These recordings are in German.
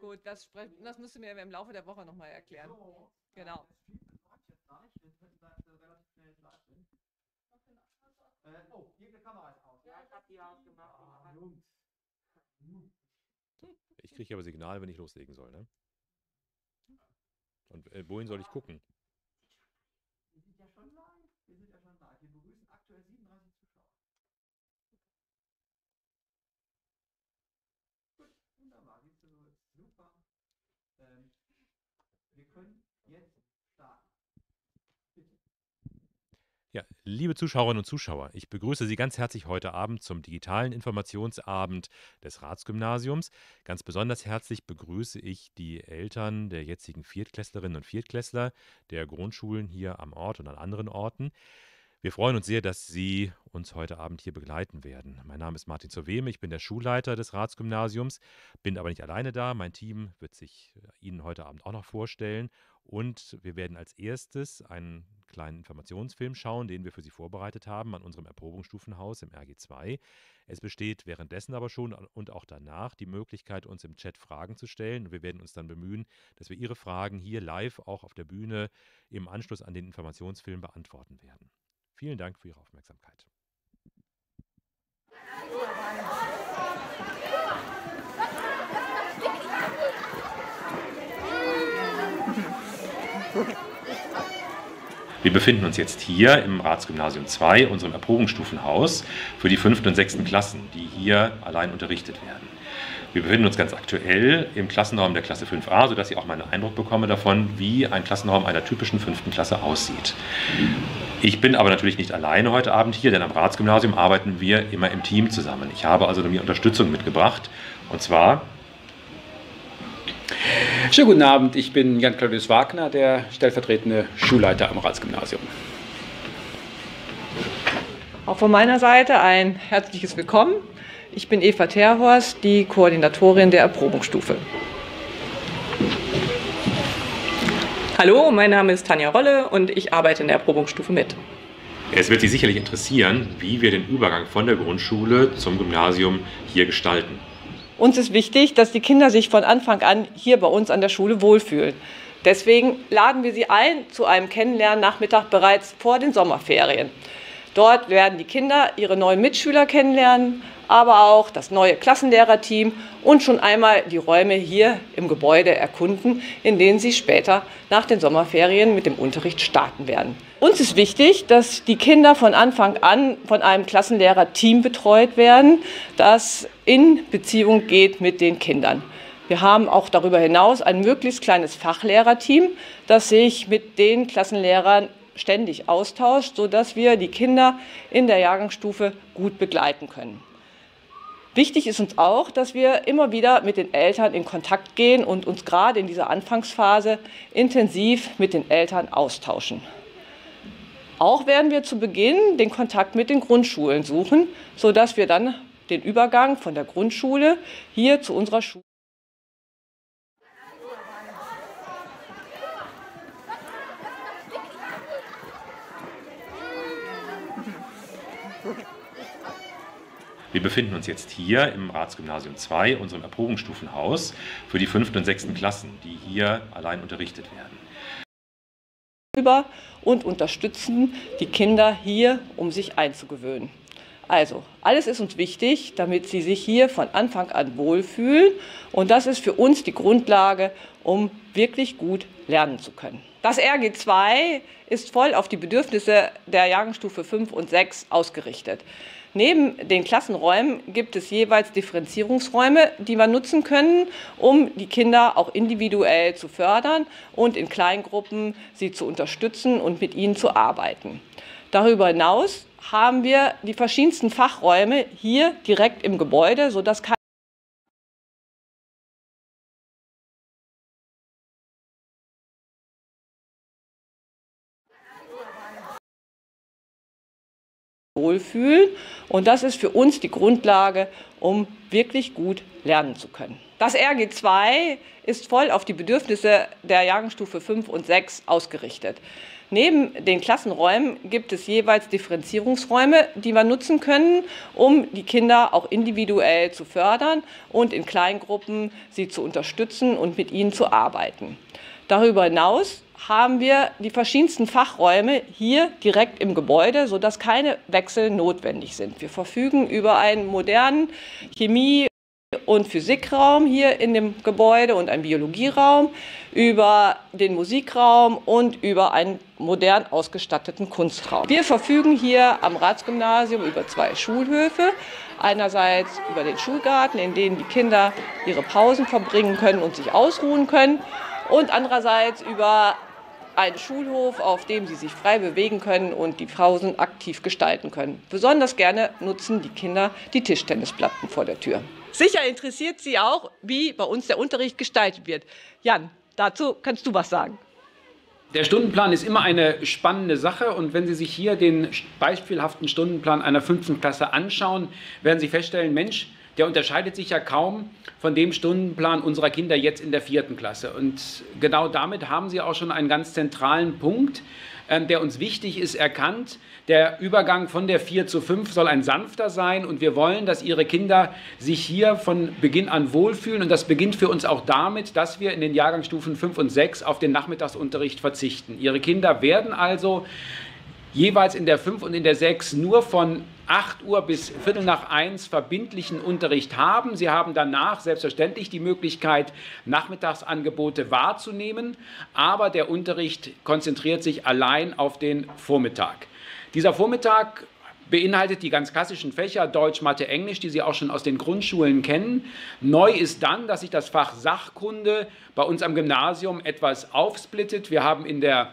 Gut, das, sprech, das müsst ihr mir im Laufe der Woche nochmal erklären. So, genau. ich Ich äh, oh, ah, kriege aber Signal, wenn ich loslegen soll, ne? Und äh, wohin soll ich gucken? Ja, liebe Zuschauerinnen und Zuschauer, ich begrüße Sie ganz herzlich heute Abend zum digitalen Informationsabend des Ratsgymnasiums. Ganz besonders herzlich begrüße ich die Eltern der jetzigen Viertklässlerinnen und Viertklässler der Grundschulen hier am Ort und an anderen Orten. Wir freuen uns sehr, dass Sie uns heute Abend hier begleiten werden. Mein Name ist Martin Zoweme, ich bin der Schulleiter des Ratsgymnasiums, bin aber nicht alleine da. Mein Team wird sich äh, Ihnen heute Abend auch noch vorstellen und wir werden als erstes einen kleinen Informationsfilm schauen, den wir für Sie vorbereitet haben an unserem Erprobungsstufenhaus im RG2. Es besteht währenddessen aber schon und auch danach die Möglichkeit, uns im Chat Fragen zu stellen. Und wir werden uns dann bemühen, dass wir Ihre Fragen hier live auch auf der Bühne im Anschluss an den Informationsfilm beantworten werden. Vielen Dank für Ihre Aufmerksamkeit. Wir befinden uns jetzt hier im Ratsgymnasium 2, unserem Erprobungsstufenhaus, für die fünften und sechsten Klassen, die hier allein unterrichtet werden. Wir befinden uns ganz aktuell im Klassenraum der Klasse 5a, sodass ich auch mal einen Eindruck bekomme davon, wie ein Klassenraum einer typischen fünften Klasse aussieht. Ich bin aber natürlich nicht alleine heute Abend hier, denn am Ratsgymnasium arbeiten wir immer im Team zusammen. Ich habe also mir Unterstützung mitgebracht, und zwar Schönen guten Abend, ich bin Jan-Claudius Wagner, der stellvertretende Schulleiter am Ratsgymnasium. Auch von meiner Seite ein herzliches Willkommen. Ich bin Eva Terhorst, die Koordinatorin der Erprobungsstufe. Hallo, mein Name ist Tanja Rolle und ich arbeite in der Erprobungsstufe mit. Es wird Sie sicherlich interessieren, wie wir den Übergang von der Grundschule zum Gymnasium hier gestalten. Uns ist wichtig, dass die Kinder sich von Anfang an hier bei uns an der Schule wohlfühlen. Deswegen laden wir sie ein zu einem Kennenlernen-Nachmittag bereits vor den Sommerferien. Dort werden die Kinder ihre neuen Mitschüler kennenlernen, aber auch das neue Klassenlehrerteam und schon einmal die Räume hier im Gebäude erkunden, in denen sie später nach den Sommerferien mit dem Unterricht starten werden. Uns ist wichtig, dass die Kinder von Anfang an von einem Klassenlehrerteam betreut werden, das in Beziehung geht mit den Kindern. Wir haben auch darüber hinaus ein möglichst kleines Fachlehrerteam, das sich mit den Klassenlehrern ständig austauscht, sodass wir die Kinder in der Jahrgangsstufe gut begleiten können. Wichtig ist uns auch, dass wir immer wieder mit den Eltern in Kontakt gehen und uns gerade in dieser Anfangsphase intensiv mit den Eltern austauschen. Auch werden wir zu Beginn den Kontakt mit den Grundschulen suchen, sodass wir dann den Übergang von der Grundschule hier zu unserer Schule Wir befinden uns jetzt hier im Ratsgymnasium 2, unserem Erprobungsstufenhaus, für die fünften und sechsten Klassen, die hier allein unterrichtet werden. Über und unterstützen die Kinder hier, um sich einzugewöhnen. Also, alles ist uns wichtig, damit sie sich hier von Anfang an wohlfühlen. Und das ist für uns die Grundlage, um wirklich gut lernen zu können. Das RG2 ist voll auf die Bedürfnisse der Jahrgangsstufe 5 und 6 ausgerichtet. Neben den Klassenräumen gibt es jeweils Differenzierungsräume, die wir nutzen können, um die Kinder auch individuell zu fördern und in Kleingruppen sie zu unterstützen und mit ihnen zu arbeiten. Darüber hinaus haben wir die verschiedensten Fachräume hier direkt im Gebäude, sodass kein wohlfühlen. Und das ist für uns die Grundlage, um wirklich gut lernen zu können. Das RG2 ist voll auf die Bedürfnisse der Jahrgangsstufe 5 und 6 ausgerichtet. Neben den Klassenräumen gibt es jeweils Differenzierungsräume, die wir nutzen können, um die Kinder auch individuell zu fördern und in Kleingruppen sie zu unterstützen und mit ihnen zu arbeiten. Darüber hinaus haben wir die verschiedensten Fachräume hier direkt im Gebäude, sodass keine Wechsel notwendig sind. Wir verfügen über einen modernen Chemie- und Physikraum hier in dem Gebäude und einen Biologieraum, über den Musikraum und über einen modern ausgestatteten Kunstraum. Wir verfügen hier am Ratsgymnasium über zwei Schulhöfe. Einerseits über den Schulgarten, in dem die Kinder ihre Pausen verbringen können und sich ausruhen können und andererseits über einen Schulhof, auf dem sie sich frei bewegen können und die Pausen aktiv gestalten können. Besonders gerne nutzen die Kinder die Tischtennisplatten vor der Tür. Sicher interessiert Sie auch, wie bei uns der Unterricht gestaltet wird. Jan, dazu kannst du was sagen. Der Stundenplan ist immer eine spannende Sache und wenn Sie sich hier den beispielhaften Stundenplan einer fünften Klasse anschauen, werden Sie feststellen, Mensch, der unterscheidet sich ja kaum von dem Stundenplan unserer Kinder jetzt in der vierten Klasse. Und genau damit haben Sie auch schon einen ganz zentralen Punkt, ähm, der uns wichtig ist, erkannt. Der Übergang von der 4 zu 5 soll ein sanfter sein und wir wollen, dass Ihre Kinder sich hier von Beginn an wohlfühlen. Und das beginnt für uns auch damit, dass wir in den Jahrgangsstufen 5 und 6 auf den Nachmittagsunterricht verzichten. Ihre Kinder werden also jeweils in der 5 und in der 6 nur von 8 Uhr bis Viertel nach 1 verbindlichen Unterricht haben. Sie haben danach selbstverständlich die Möglichkeit, Nachmittagsangebote wahrzunehmen, aber der Unterricht konzentriert sich allein auf den Vormittag. Dieser Vormittag beinhaltet die ganz klassischen Fächer Deutsch, Mathe, Englisch, die Sie auch schon aus den Grundschulen kennen. Neu ist dann, dass sich das Fach Sachkunde bei uns am Gymnasium etwas aufsplittet. Wir haben in der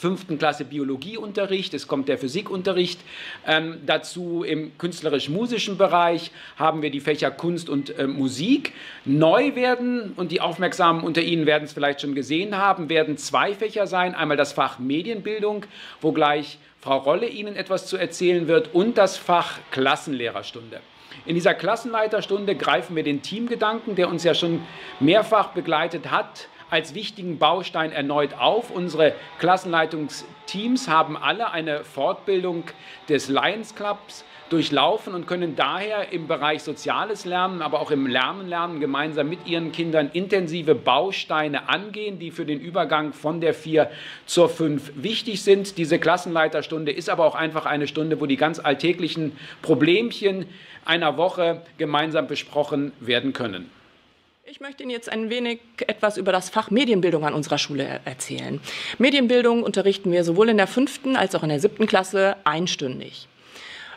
fünften Klasse Biologieunterricht, es kommt der Physikunterricht ähm, dazu. Im künstlerisch-musischen Bereich haben wir die Fächer Kunst und äh, Musik. Neu werden, und die Aufmerksamen unter Ihnen werden es vielleicht schon gesehen haben, werden zwei Fächer sein. Einmal das Fach Medienbildung, wo gleich Frau Rolle Ihnen etwas zu erzählen wird, und das Fach Klassenlehrerstunde. In dieser Klassenleiterstunde greifen wir den Teamgedanken, der uns ja schon mehrfach begleitet hat, als wichtigen Baustein erneut auf. Unsere Klassenleitungsteams haben alle eine Fortbildung des Lions Clubs durchlaufen und können daher im Bereich soziales Lernen, aber auch im Lernen lernen gemeinsam mit ihren Kindern intensive Bausteine angehen, die für den Übergang von der 4 zur 5 wichtig sind. Diese Klassenleiterstunde ist aber auch einfach eine Stunde, wo die ganz alltäglichen Problemchen einer Woche gemeinsam besprochen werden können. Ich möchte Ihnen jetzt ein wenig etwas über das Fach Medienbildung an unserer Schule erzählen. Medienbildung unterrichten wir sowohl in der fünften als auch in der siebten Klasse einstündig.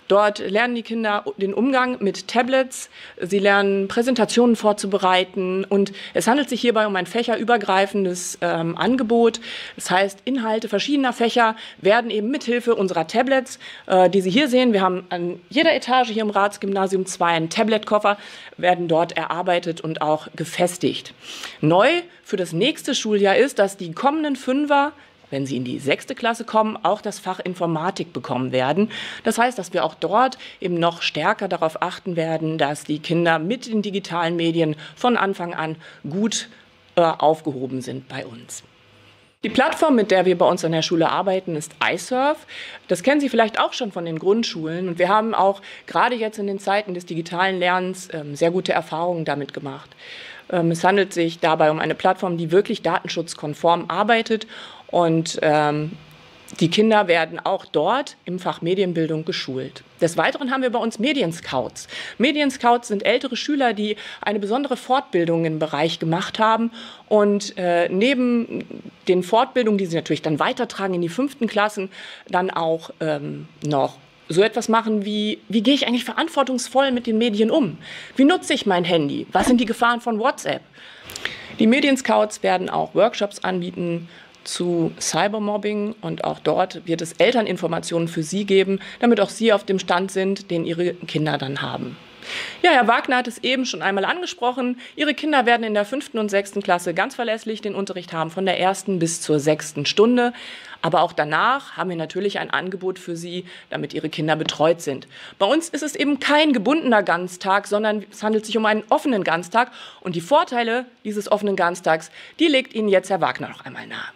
Dort lernen die Kinder den Umgang mit Tablets, sie lernen Präsentationen vorzubereiten und es handelt sich hierbei um ein fächerübergreifendes ähm, Angebot. Das heißt, Inhalte verschiedener Fächer werden eben mithilfe unserer Tablets, äh, die Sie hier sehen, wir haben an jeder Etage hier im Ratsgymnasium zwei einen Tabletkoffer, werden dort erarbeitet und auch gefestigt. Neu für das nächste Schuljahr ist, dass die kommenden Fünfer wenn sie in die sechste Klasse kommen, auch das Fach Informatik bekommen werden. Das heißt, dass wir auch dort eben noch stärker darauf achten werden, dass die Kinder mit den digitalen Medien von Anfang an gut äh, aufgehoben sind bei uns. Die Plattform, mit der wir bei uns an der Schule arbeiten, ist iSurf. Das kennen Sie vielleicht auch schon von den Grundschulen. Und wir haben auch gerade jetzt in den Zeiten des digitalen Lernens ähm, sehr gute Erfahrungen damit gemacht. Ähm, es handelt sich dabei um eine Plattform, die wirklich datenschutzkonform arbeitet und ähm, die Kinder werden auch dort im Fach Medienbildung geschult. Des Weiteren haben wir bei uns Medienscouts. Medienscouts sind ältere Schüler, die eine besondere Fortbildung im Bereich gemacht haben. Und äh, neben den Fortbildungen, die sie natürlich dann weitertragen in die fünften Klassen, dann auch ähm, noch so etwas machen wie, wie gehe ich eigentlich verantwortungsvoll mit den Medien um? Wie nutze ich mein Handy? Was sind die Gefahren von WhatsApp? Die Medienscouts werden auch Workshops anbieten, zu Cybermobbing und auch dort wird es Elterninformationen für Sie geben, damit auch Sie auf dem Stand sind, den Ihre Kinder dann haben. Ja, Herr Wagner hat es eben schon einmal angesprochen. Ihre Kinder werden in der fünften und sechsten Klasse ganz verlässlich den Unterricht haben, von der ersten bis zur sechsten Stunde. Aber auch danach haben wir natürlich ein Angebot für Sie, damit Ihre Kinder betreut sind. Bei uns ist es eben kein gebundener Ganztag, sondern es handelt sich um einen offenen Ganztag. Und die Vorteile dieses offenen Ganztags, die legt Ihnen jetzt Herr Wagner noch einmal nahe.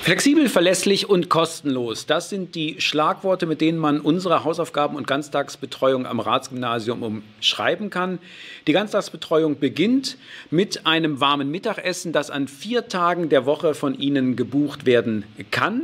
Flexibel, verlässlich und kostenlos. Das sind die Schlagworte, mit denen man unsere Hausaufgaben und Ganztagsbetreuung am Ratsgymnasium umschreiben kann. Die Ganztagsbetreuung beginnt mit einem warmen Mittagessen, das an vier Tagen der Woche von Ihnen gebucht werden kann.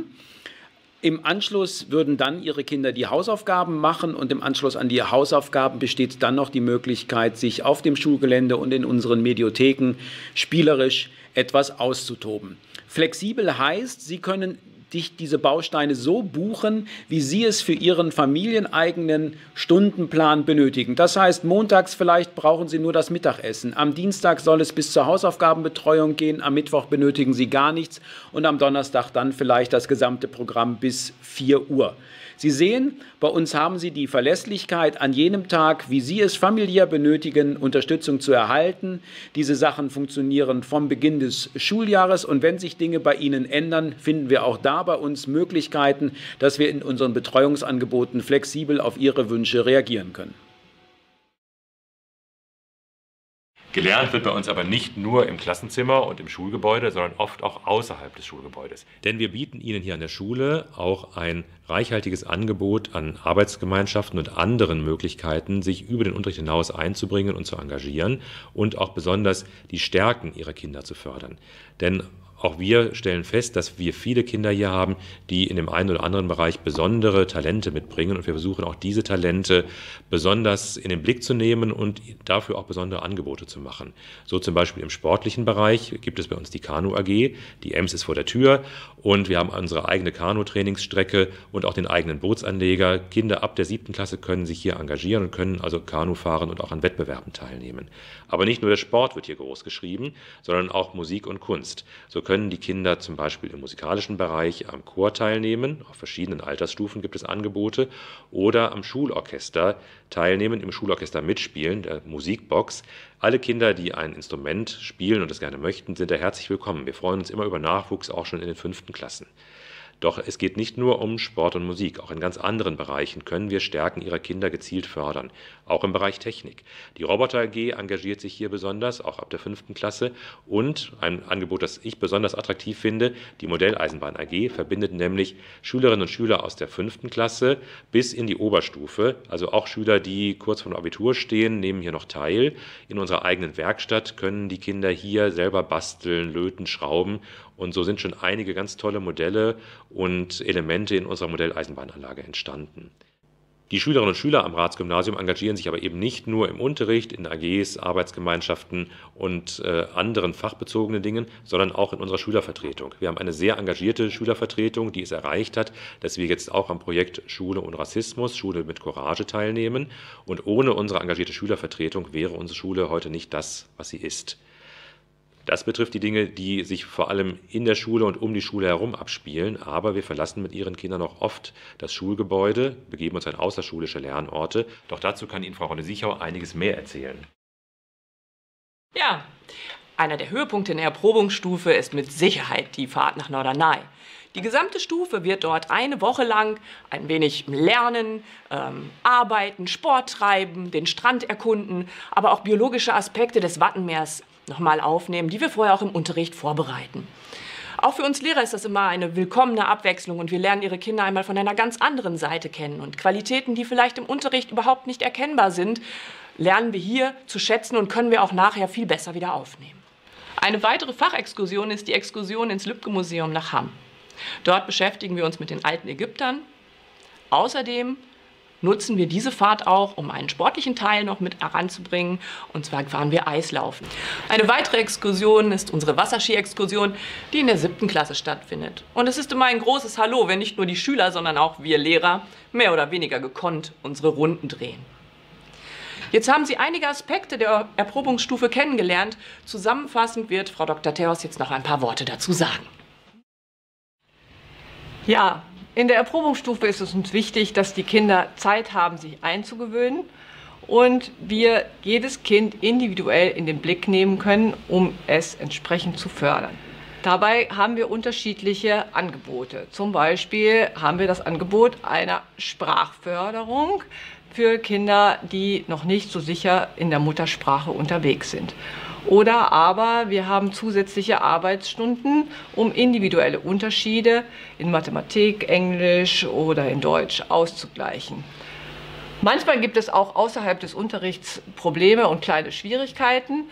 Im Anschluss würden dann ihre Kinder die Hausaufgaben machen und im Anschluss an die Hausaufgaben besteht dann noch die Möglichkeit, sich auf dem Schulgelände und in unseren Mediotheken spielerisch etwas auszutoben. Flexibel heißt, Sie können dich diese Bausteine so buchen, wie Sie es für Ihren familieneigenen Stundenplan benötigen. Das heißt, montags vielleicht brauchen Sie nur das Mittagessen. Am Dienstag soll es bis zur Hausaufgabenbetreuung gehen. Am Mittwoch benötigen Sie gar nichts. Und am Donnerstag dann vielleicht das gesamte Programm bis 4 Uhr. Sie sehen, bei uns haben Sie die Verlässlichkeit, an jenem Tag, wie Sie es familiär benötigen, Unterstützung zu erhalten. Diese Sachen funktionieren vom Beginn des Schuljahres und wenn sich Dinge bei Ihnen ändern, finden wir auch da bei uns Möglichkeiten, dass wir in unseren Betreuungsangeboten flexibel auf Ihre Wünsche reagieren können. Gelernt wird bei uns aber nicht nur im Klassenzimmer und im Schulgebäude, sondern oft auch außerhalb des Schulgebäudes. Denn wir bieten Ihnen hier an der Schule auch ein reichhaltiges Angebot an Arbeitsgemeinschaften und anderen Möglichkeiten, sich über den Unterricht hinaus einzubringen und zu engagieren und auch besonders die Stärken Ihrer Kinder zu fördern. Denn auch wir stellen fest, dass wir viele Kinder hier haben, die in dem einen oder anderen Bereich besondere Talente mitbringen. Und wir versuchen auch diese Talente besonders in den Blick zu nehmen und dafür auch besondere Angebote zu machen. So zum Beispiel im sportlichen Bereich gibt es bei uns die Kanu AG. Die Ems ist vor der Tür und wir haben unsere eigene Kanu-Trainingsstrecke und auch den eigenen Bootsanleger. Kinder ab der siebten Klasse können sich hier engagieren und können also Kanu fahren und auch an Wettbewerben teilnehmen. Aber nicht nur der Sport wird hier groß geschrieben, sondern auch Musik und Kunst. So können die Kinder zum Beispiel im musikalischen Bereich am Chor teilnehmen, auf verschiedenen Altersstufen gibt es Angebote, oder am Schulorchester teilnehmen, im Schulorchester mitspielen, der Musikbox. Alle Kinder, die ein Instrument spielen und das gerne möchten, sind da herzlich willkommen. Wir freuen uns immer über Nachwuchs, auch schon in den fünften Klassen. Doch es geht nicht nur um Sport und Musik, auch in ganz anderen Bereichen können wir Stärken ihrer Kinder gezielt fördern auch im Bereich Technik. Die Roboter AG engagiert sich hier besonders, auch ab der fünften Klasse. Und ein Angebot, das ich besonders attraktiv finde, die Modelleisenbahn AG verbindet nämlich Schülerinnen und Schüler aus der fünften Klasse bis in die Oberstufe. Also auch Schüler, die kurz vor dem Abitur stehen, nehmen hier noch teil. In unserer eigenen Werkstatt können die Kinder hier selber basteln, löten, schrauben. Und so sind schon einige ganz tolle Modelle und Elemente in unserer Modelleisenbahnanlage entstanden. Die Schülerinnen und Schüler am Ratsgymnasium engagieren sich aber eben nicht nur im Unterricht, in AGs, Arbeitsgemeinschaften und äh, anderen fachbezogenen Dingen, sondern auch in unserer Schülervertretung. Wir haben eine sehr engagierte Schülervertretung, die es erreicht hat, dass wir jetzt auch am Projekt Schule und Rassismus, Schule mit Courage teilnehmen. Und ohne unsere engagierte Schülervertretung wäre unsere Schule heute nicht das, was sie ist. Das betrifft die Dinge, die sich vor allem in der Schule und um die Schule herum abspielen, aber wir verlassen mit ihren Kindern auch oft das Schulgebäude, begeben uns an außerschulische Lernorte. Doch dazu kann Ihnen Frau Rolle-Sichau einiges mehr erzählen. Ja, einer der Höhepunkte in der Erprobungsstufe ist mit Sicherheit die Fahrt nach Norderney. Die gesamte Stufe wird dort eine Woche lang ein wenig lernen, ähm, arbeiten, Sport treiben, den Strand erkunden, aber auch biologische Aspekte des Wattenmeers nochmal aufnehmen, die wir vorher auch im Unterricht vorbereiten. Auch für uns Lehrer ist das immer eine willkommene Abwechslung und wir lernen ihre Kinder einmal von einer ganz anderen Seite kennen. Und Qualitäten, die vielleicht im Unterricht überhaupt nicht erkennbar sind, lernen wir hier zu schätzen und können wir auch nachher viel besser wieder aufnehmen. Eine weitere Fachexkursion ist die Exkursion ins Lübcke-Museum nach Hamm. Dort beschäftigen wir uns mit den alten Ägyptern. Außerdem nutzen wir diese Fahrt auch, um einen sportlichen Teil noch mit heranzubringen. Und zwar fahren wir Eislaufen. Eine weitere Exkursion ist unsere Wasserski-Exkursion, die in der siebten Klasse stattfindet. Und es ist immer ein großes Hallo, wenn nicht nur die Schüler, sondern auch wir Lehrer mehr oder weniger gekonnt unsere Runden drehen. Jetzt haben Sie einige Aspekte der Erprobungsstufe kennengelernt. Zusammenfassend wird Frau Dr. Theos jetzt noch ein paar Worte dazu sagen. Ja, in der Erprobungsstufe ist es uns wichtig, dass die Kinder Zeit haben, sich einzugewöhnen und wir jedes Kind individuell in den Blick nehmen können, um es entsprechend zu fördern. Dabei haben wir unterschiedliche Angebote. Zum Beispiel haben wir das Angebot einer Sprachförderung für Kinder, die noch nicht so sicher in der Muttersprache unterwegs sind. Oder aber wir haben zusätzliche Arbeitsstunden, um individuelle Unterschiede in Mathematik, Englisch oder in Deutsch auszugleichen. Manchmal gibt es auch außerhalb des Unterrichts Probleme und kleine Schwierigkeiten,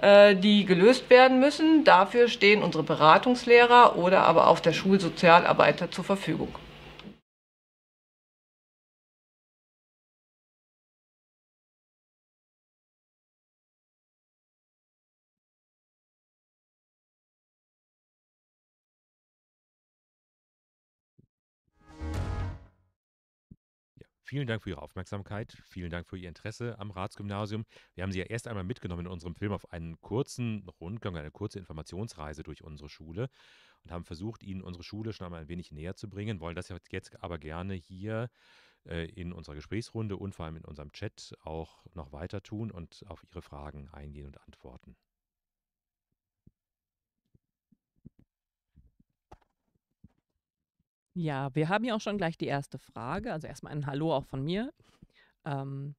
äh, die gelöst werden müssen. Dafür stehen unsere Beratungslehrer oder aber auch der Schulsozialarbeiter zur Verfügung. Vielen Dank für Ihre Aufmerksamkeit. Vielen Dank für Ihr Interesse am Ratsgymnasium. Wir haben Sie ja erst einmal mitgenommen in unserem Film auf einen kurzen Rundgang, eine kurze Informationsreise durch unsere Schule und haben versucht, Ihnen unsere Schule schon einmal ein wenig näher zu bringen, wollen das jetzt aber gerne hier äh, in unserer Gesprächsrunde und vor allem in unserem Chat auch noch weiter tun und auf Ihre Fragen eingehen und antworten. Ja, wir haben ja auch schon gleich die erste Frage. Also erstmal ein Hallo auch von mir. Ähm,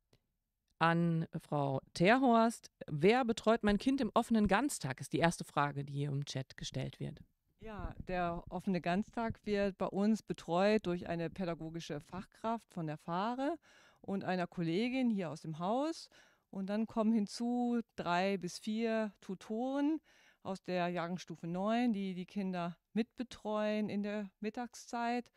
an Frau Terhorst. Wer betreut mein Kind im offenen Ganztag? Ist die erste Frage, die hier im Chat gestellt wird. Ja, der offene Ganztag wird bei uns betreut durch eine pädagogische Fachkraft von der Fahre und einer Kollegin hier aus dem Haus. Und dann kommen hinzu drei bis vier Tutoren, aus der Jagdstufe 9, die die Kinder mitbetreuen in der Mittagszeit.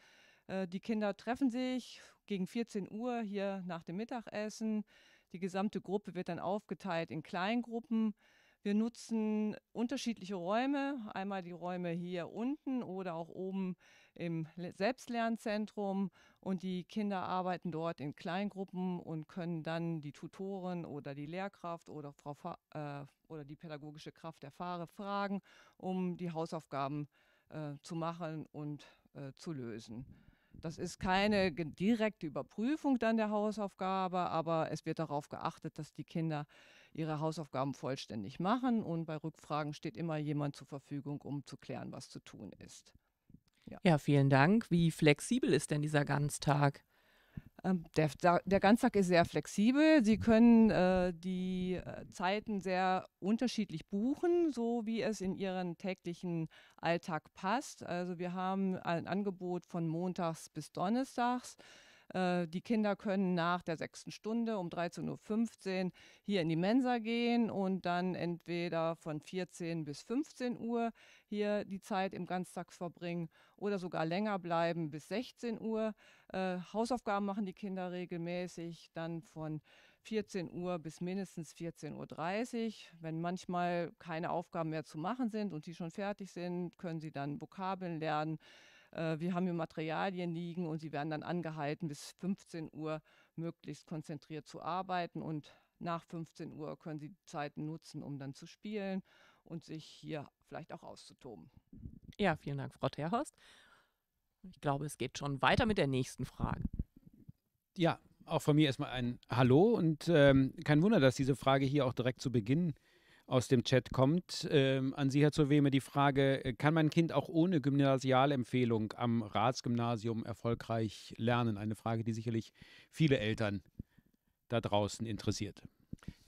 Äh, die Kinder treffen sich gegen 14 Uhr hier nach dem Mittagessen. Die gesamte Gruppe wird dann aufgeteilt in Kleingruppen. Wir nutzen unterschiedliche Räume, einmal die Räume hier unten oder auch oben im Selbstlernzentrum und die Kinder arbeiten dort in Kleingruppen und können dann die Tutoren oder die Lehrkraft oder Frau äh, oder die pädagogische Kraft der Fahre fragen, um die Hausaufgaben äh, zu machen und äh, zu lösen. Das ist keine direkte Überprüfung dann der Hausaufgabe, aber es wird darauf geachtet, dass die Kinder ihre Hausaufgaben vollständig machen und bei Rückfragen steht immer jemand zur Verfügung, um zu klären, was zu tun ist. Ja. ja, vielen Dank. Wie flexibel ist denn dieser Ganztag? Ähm, der, der, Ganztag ist sehr flexibel. Sie können äh, die äh, Zeiten sehr unterschiedlich buchen, so wie es in Ihren täglichen Alltag passt. Also wir haben ein Angebot von Montags bis Donnerstags. Äh, die Kinder können nach der sechsten Stunde um 13.15 Uhr hier in die Mensa gehen und dann entweder von 14 bis 15 Uhr hier die Zeit im Ganztag verbringen oder sogar länger bleiben bis 16 Uhr. Äh, Hausaufgaben machen die Kinder regelmäßig, dann von 14 Uhr bis mindestens 14.30 Uhr. Wenn manchmal keine Aufgaben mehr zu machen sind und sie schon fertig sind, können sie dann Vokabeln lernen, äh, wir haben hier Materialien liegen und sie werden dann angehalten, bis 15 Uhr möglichst konzentriert zu arbeiten und nach 15 Uhr können sie Zeiten nutzen, um dann zu spielen und sich hier vielleicht auch auszutoben. Ja, vielen Dank, Frau Terhorst. Ich glaube, es geht schon weiter mit der nächsten Frage. Ja, auch von mir erstmal ein Hallo und ähm, kein Wunder, dass diese Frage hier auch direkt zu Beginn aus dem Chat kommt. Ähm, an Sie, Herr Zuweme, die Frage, äh, kann mein Kind auch ohne Gymnasialempfehlung am Ratsgymnasium erfolgreich lernen? Eine Frage, die sicherlich viele Eltern da draußen interessiert.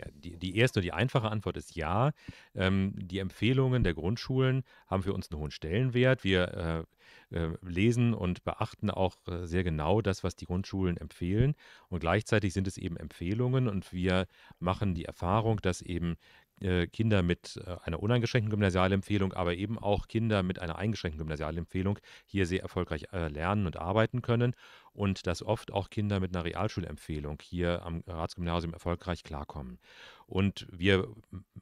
Ja, die, die, erste, die einfache Antwort ist ja. Ähm, die Empfehlungen der Grundschulen haben für uns einen hohen Stellenwert. Wir äh, äh, lesen und beachten auch äh, sehr genau das, was die Grundschulen empfehlen. Und gleichzeitig sind es eben Empfehlungen und wir machen die Erfahrung, dass eben äh, Kinder mit äh, einer uneingeschränkten Gymnasialempfehlung, aber eben auch Kinder mit einer eingeschränkten Gymnasialempfehlung hier sehr erfolgreich äh, lernen und arbeiten können und dass oft auch Kinder mit einer Realschulempfehlung hier am Ratsgymnasium erfolgreich klarkommen. Und wir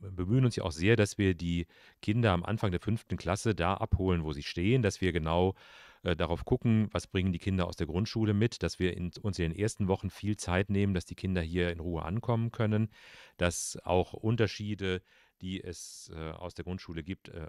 bemühen uns ja auch sehr, dass wir die Kinder am Anfang der fünften Klasse da abholen, wo sie stehen, dass wir genau äh, darauf gucken, was bringen die Kinder aus der Grundschule mit, dass wir in, uns in den ersten Wochen viel Zeit nehmen, dass die Kinder hier in Ruhe ankommen können, dass auch Unterschiede, die es äh, aus der Grundschule gibt, äh,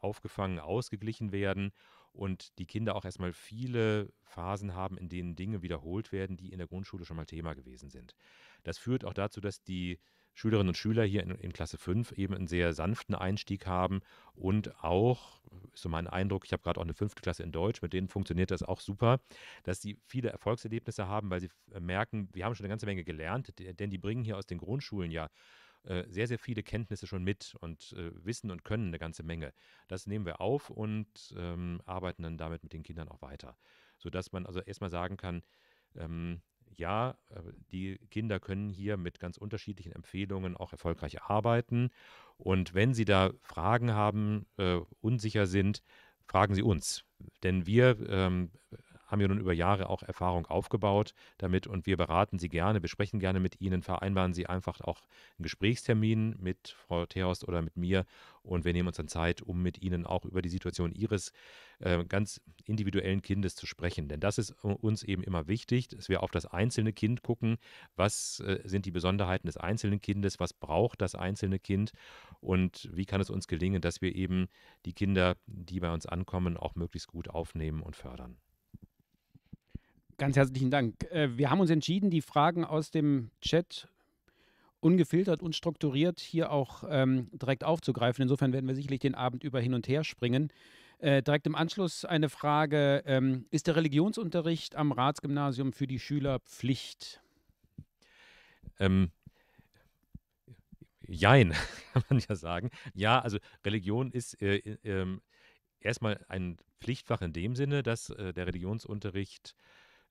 aufgefangen, ausgeglichen werden und die Kinder auch erstmal viele Phasen haben, in denen Dinge wiederholt werden, die in der Grundschule schon mal Thema gewesen sind. Das führt auch dazu, dass die Schülerinnen und Schüler hier in, in Klasse 5 eben einen sehr sanften Einstieg haben und auch, so mein Eindruck, ich habe gerade auch eine fünfte Klasse in Deutsch, mit denen funktioniert das auch super, dass sie viele Erfolgserlebnisse haben, weil sie äh, merken, wir haben schon eine ganze Menge gelernt, denn die bringen hier aus den Grundschulen ja äh, sehr, sehr viele Kenntnisse schon mit und äh, wissen und können eine ganze Menge. Das nehmen wir auf und ähm, arbeiten dann damit mit den Kindern auch weiter, sodass man also erstmal sagen kann, ähm, ja, äh, die Kinder können hier mit ganz unterschiedlichen Empfehlungen auch erfolgreich arbeiten. Und wenn Sie da Fragen haben, äh, unsicher sind, fragen Sie uns. Denn wir ähm, haben ja nun über Jahre auch Erfahrung aufgebaut damit und wir beraten Sie gerne, besprechen gerne mit Ihnen, vereinbaren Sie einfach auch einen Gesprächstermin mit Frau Theost oder mit mir und wir nehmen uns dann Zeit, um mit Ihnen auch über die Situation Ihres äh, ganz individuellen Kindes zu sprechen. Denn das ist uns eben immer wichtig, dass wir auf das einzelne Kind gucken, was äh, sind die Besonderheiten des einzelnen Kindes, was braucht das einzelne Kind und wie kann es uns gelingen, dass wir eben die Kinder, die bei uns ankommen, auch möglichst gut aufnehmen und fördern. Ganz herzlichen Dank. Äh, wir haben uns entschieden, die Fragen aus dem Chat ungefiltert und strukturiert hier auch ähm, direkt aufzugreifen. Insofern werden wir sicherlich den Abend über hin und her springen. Äh, direkt im Anschluss eine Frage: ähm, Ist der Religionsunterricht am Ratsgymnasium für die Schüler Pflicht? Ähm, jein, kann man ja sagen. Ja, also Religion ist äh, äh, erstmal ein Pflichtfach in dem Sinne, dass äh, der Religionsunterricht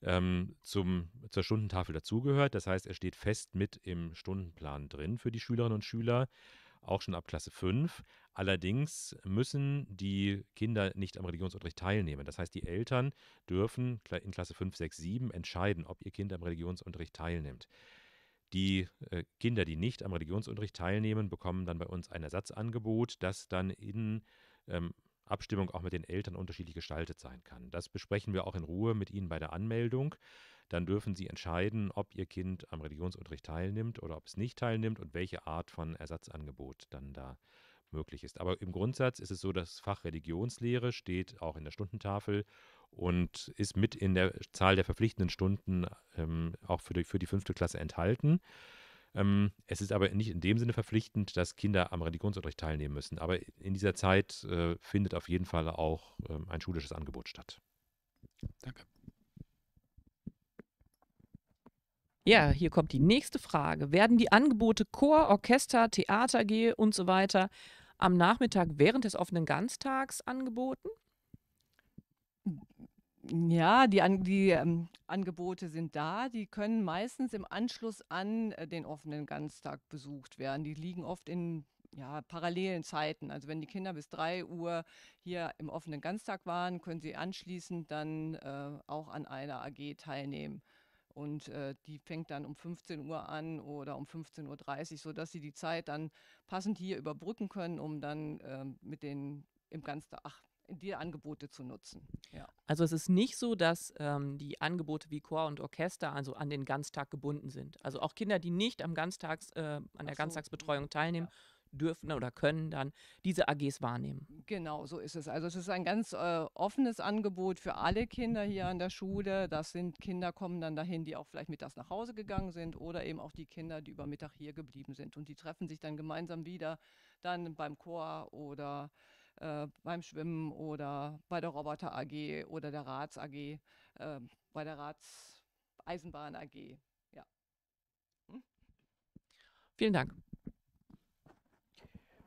ähm, zum, zur Stundentafel dazugehört. Das heißt, er steht fest mit im Stundenplan drin für die Schülerinnen und Schüler, auch schon ab Klasse 5. Allerdings müssen die Kinder nicht am Religionsunterricht teilnehmen. Das heißt, die Eltern dürfen in Klasse 5, 6, 7 entscheiden, ob ihr Kind am Religionsunterricht teilnimmt. Die äh, Kinder, die nicht am Religionsunterricht teilnehmen, bekommen dann bei uns ein Ersatzangebot, das dann in ähm, Abstimmung auch mit den Eltern unterschiedlich gestaltet sein kann. Das besprechen wir auch in Ruhe mit Ihnen bei der Anmeldung. Dann dürfen Sie entscheiden, ob Ihr Kind am Religionsunterricht teilnimmt oder ob es nicht teilnimmt und welche Art von Ersatzangebot dann da möglich ist. Aber im Grundsatz ist es so, das Fach Religionslehre steht auch in der Stundentafel und ist mit in der Zahl der verpflichtenden Stunden ähm, auch für die, für die fünfte Klasse enthalten. Ähm, es ist aber nicht in dem Sinne verpflichtend, dass Kinder am Religionsunterricht teilnehmen müssen. Aber in dieser Zeit äh, findet auf jeden Fall auch äh, ein schulisches Angebot statt. Danke. Ja, hier kommt die nächste Frage. Werden die Angebote Chor, Orchester, Theater, G und so weiter am Nachmittag während des offenen Ganztags angeboten? Hm. Ja, die, An die ähm, Angebote sind da. Die können meistens im Anschluss an äh, den offenen Ganztag besucht werden. Die liegen oft in ja, parallelen Zeiten. Also wenn die Kinder bis 3 Uhr hier im offenen Ganztag waren, können sie anschließend dann äh, auch an einer AG teilnehmen. Und äh, die fängt dann um 15 Uhr an oder um 15.30 Uhr, sodass sie die Zeit dann passend hier überbrücken können, um dann ähm, mit den im Ganztag, ach, die Angebote zu nutzen. Ja. Also es ist nicht so, dass ähm, die Angebote wie Chor und Orchester also an den Ganztag gebunden sind. Also auch Kinder, die nicht am Ganztags, äh, an der so, Ganztagsbetreuung mhm, teilnehmen, ja dürfen oder können dann diese AGs wahrnehmen. Genau, so ist es. Also es ist ein ganz äh, offenes Angebot für alle Kinder hier an der Schule. Das sind Kinder kommen dann dahin, die auch vielleicht mittags nach Hause gegangen sind oder eben auch die Kinder, die über Mittag hier geblieben sind und die treffen sich dann gemeinsam wieder dann beim Chor oder äh, beim Schwimmen oder bei der Roboter AG oder der Rats AG, äh, bei der Rats Eisenbahn AG. Ja. Hm? Vielen Dank.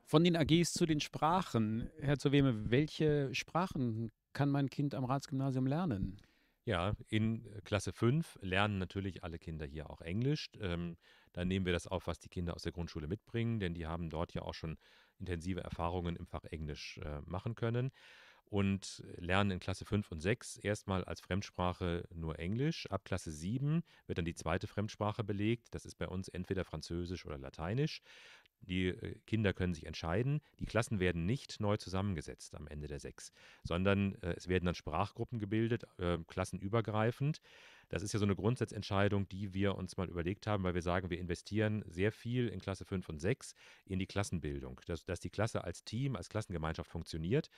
Von den AGs zu den Sprachen. Herr Zuweme, welche Sprachen kann mein Kind am Ratsgymnasium lernen? Ja, in Klasse 5 lernen natürlich alle Kinder hier auch Englisch. Ähm, dann nehmen wir das auf, was die Kinder aus der Grundschule mitbringen, denn die haben dort ja auch schon intensive Erfahrungen im Fach Englisch äh, machen können und lernen in Klasse 5 und 6 erstmal als Fremdsprache nur Englisch. Ab Klasse 7 wird dann die zweite Fremdsprache belegt. Das ist bei uns entweder Französisch oder Lateinisch. Die äh, Kinder können sich entscheiden. Die Klassen werden nicht neu zusammengesetzt am Ende der sechs, sondern äh, es werden dann Sprachgruppen gebildet, äh, klassenübergreifend. Das ist ja so eine Grundsatzentscheidung, die wir uns mal überlegt haben, weil wir sagen, wir investieren sehr viel in Klasse 5 und 6 in die Klassenbildung, dass, dass die Klasse als Team, als Klassengemeinschaft funktioniert.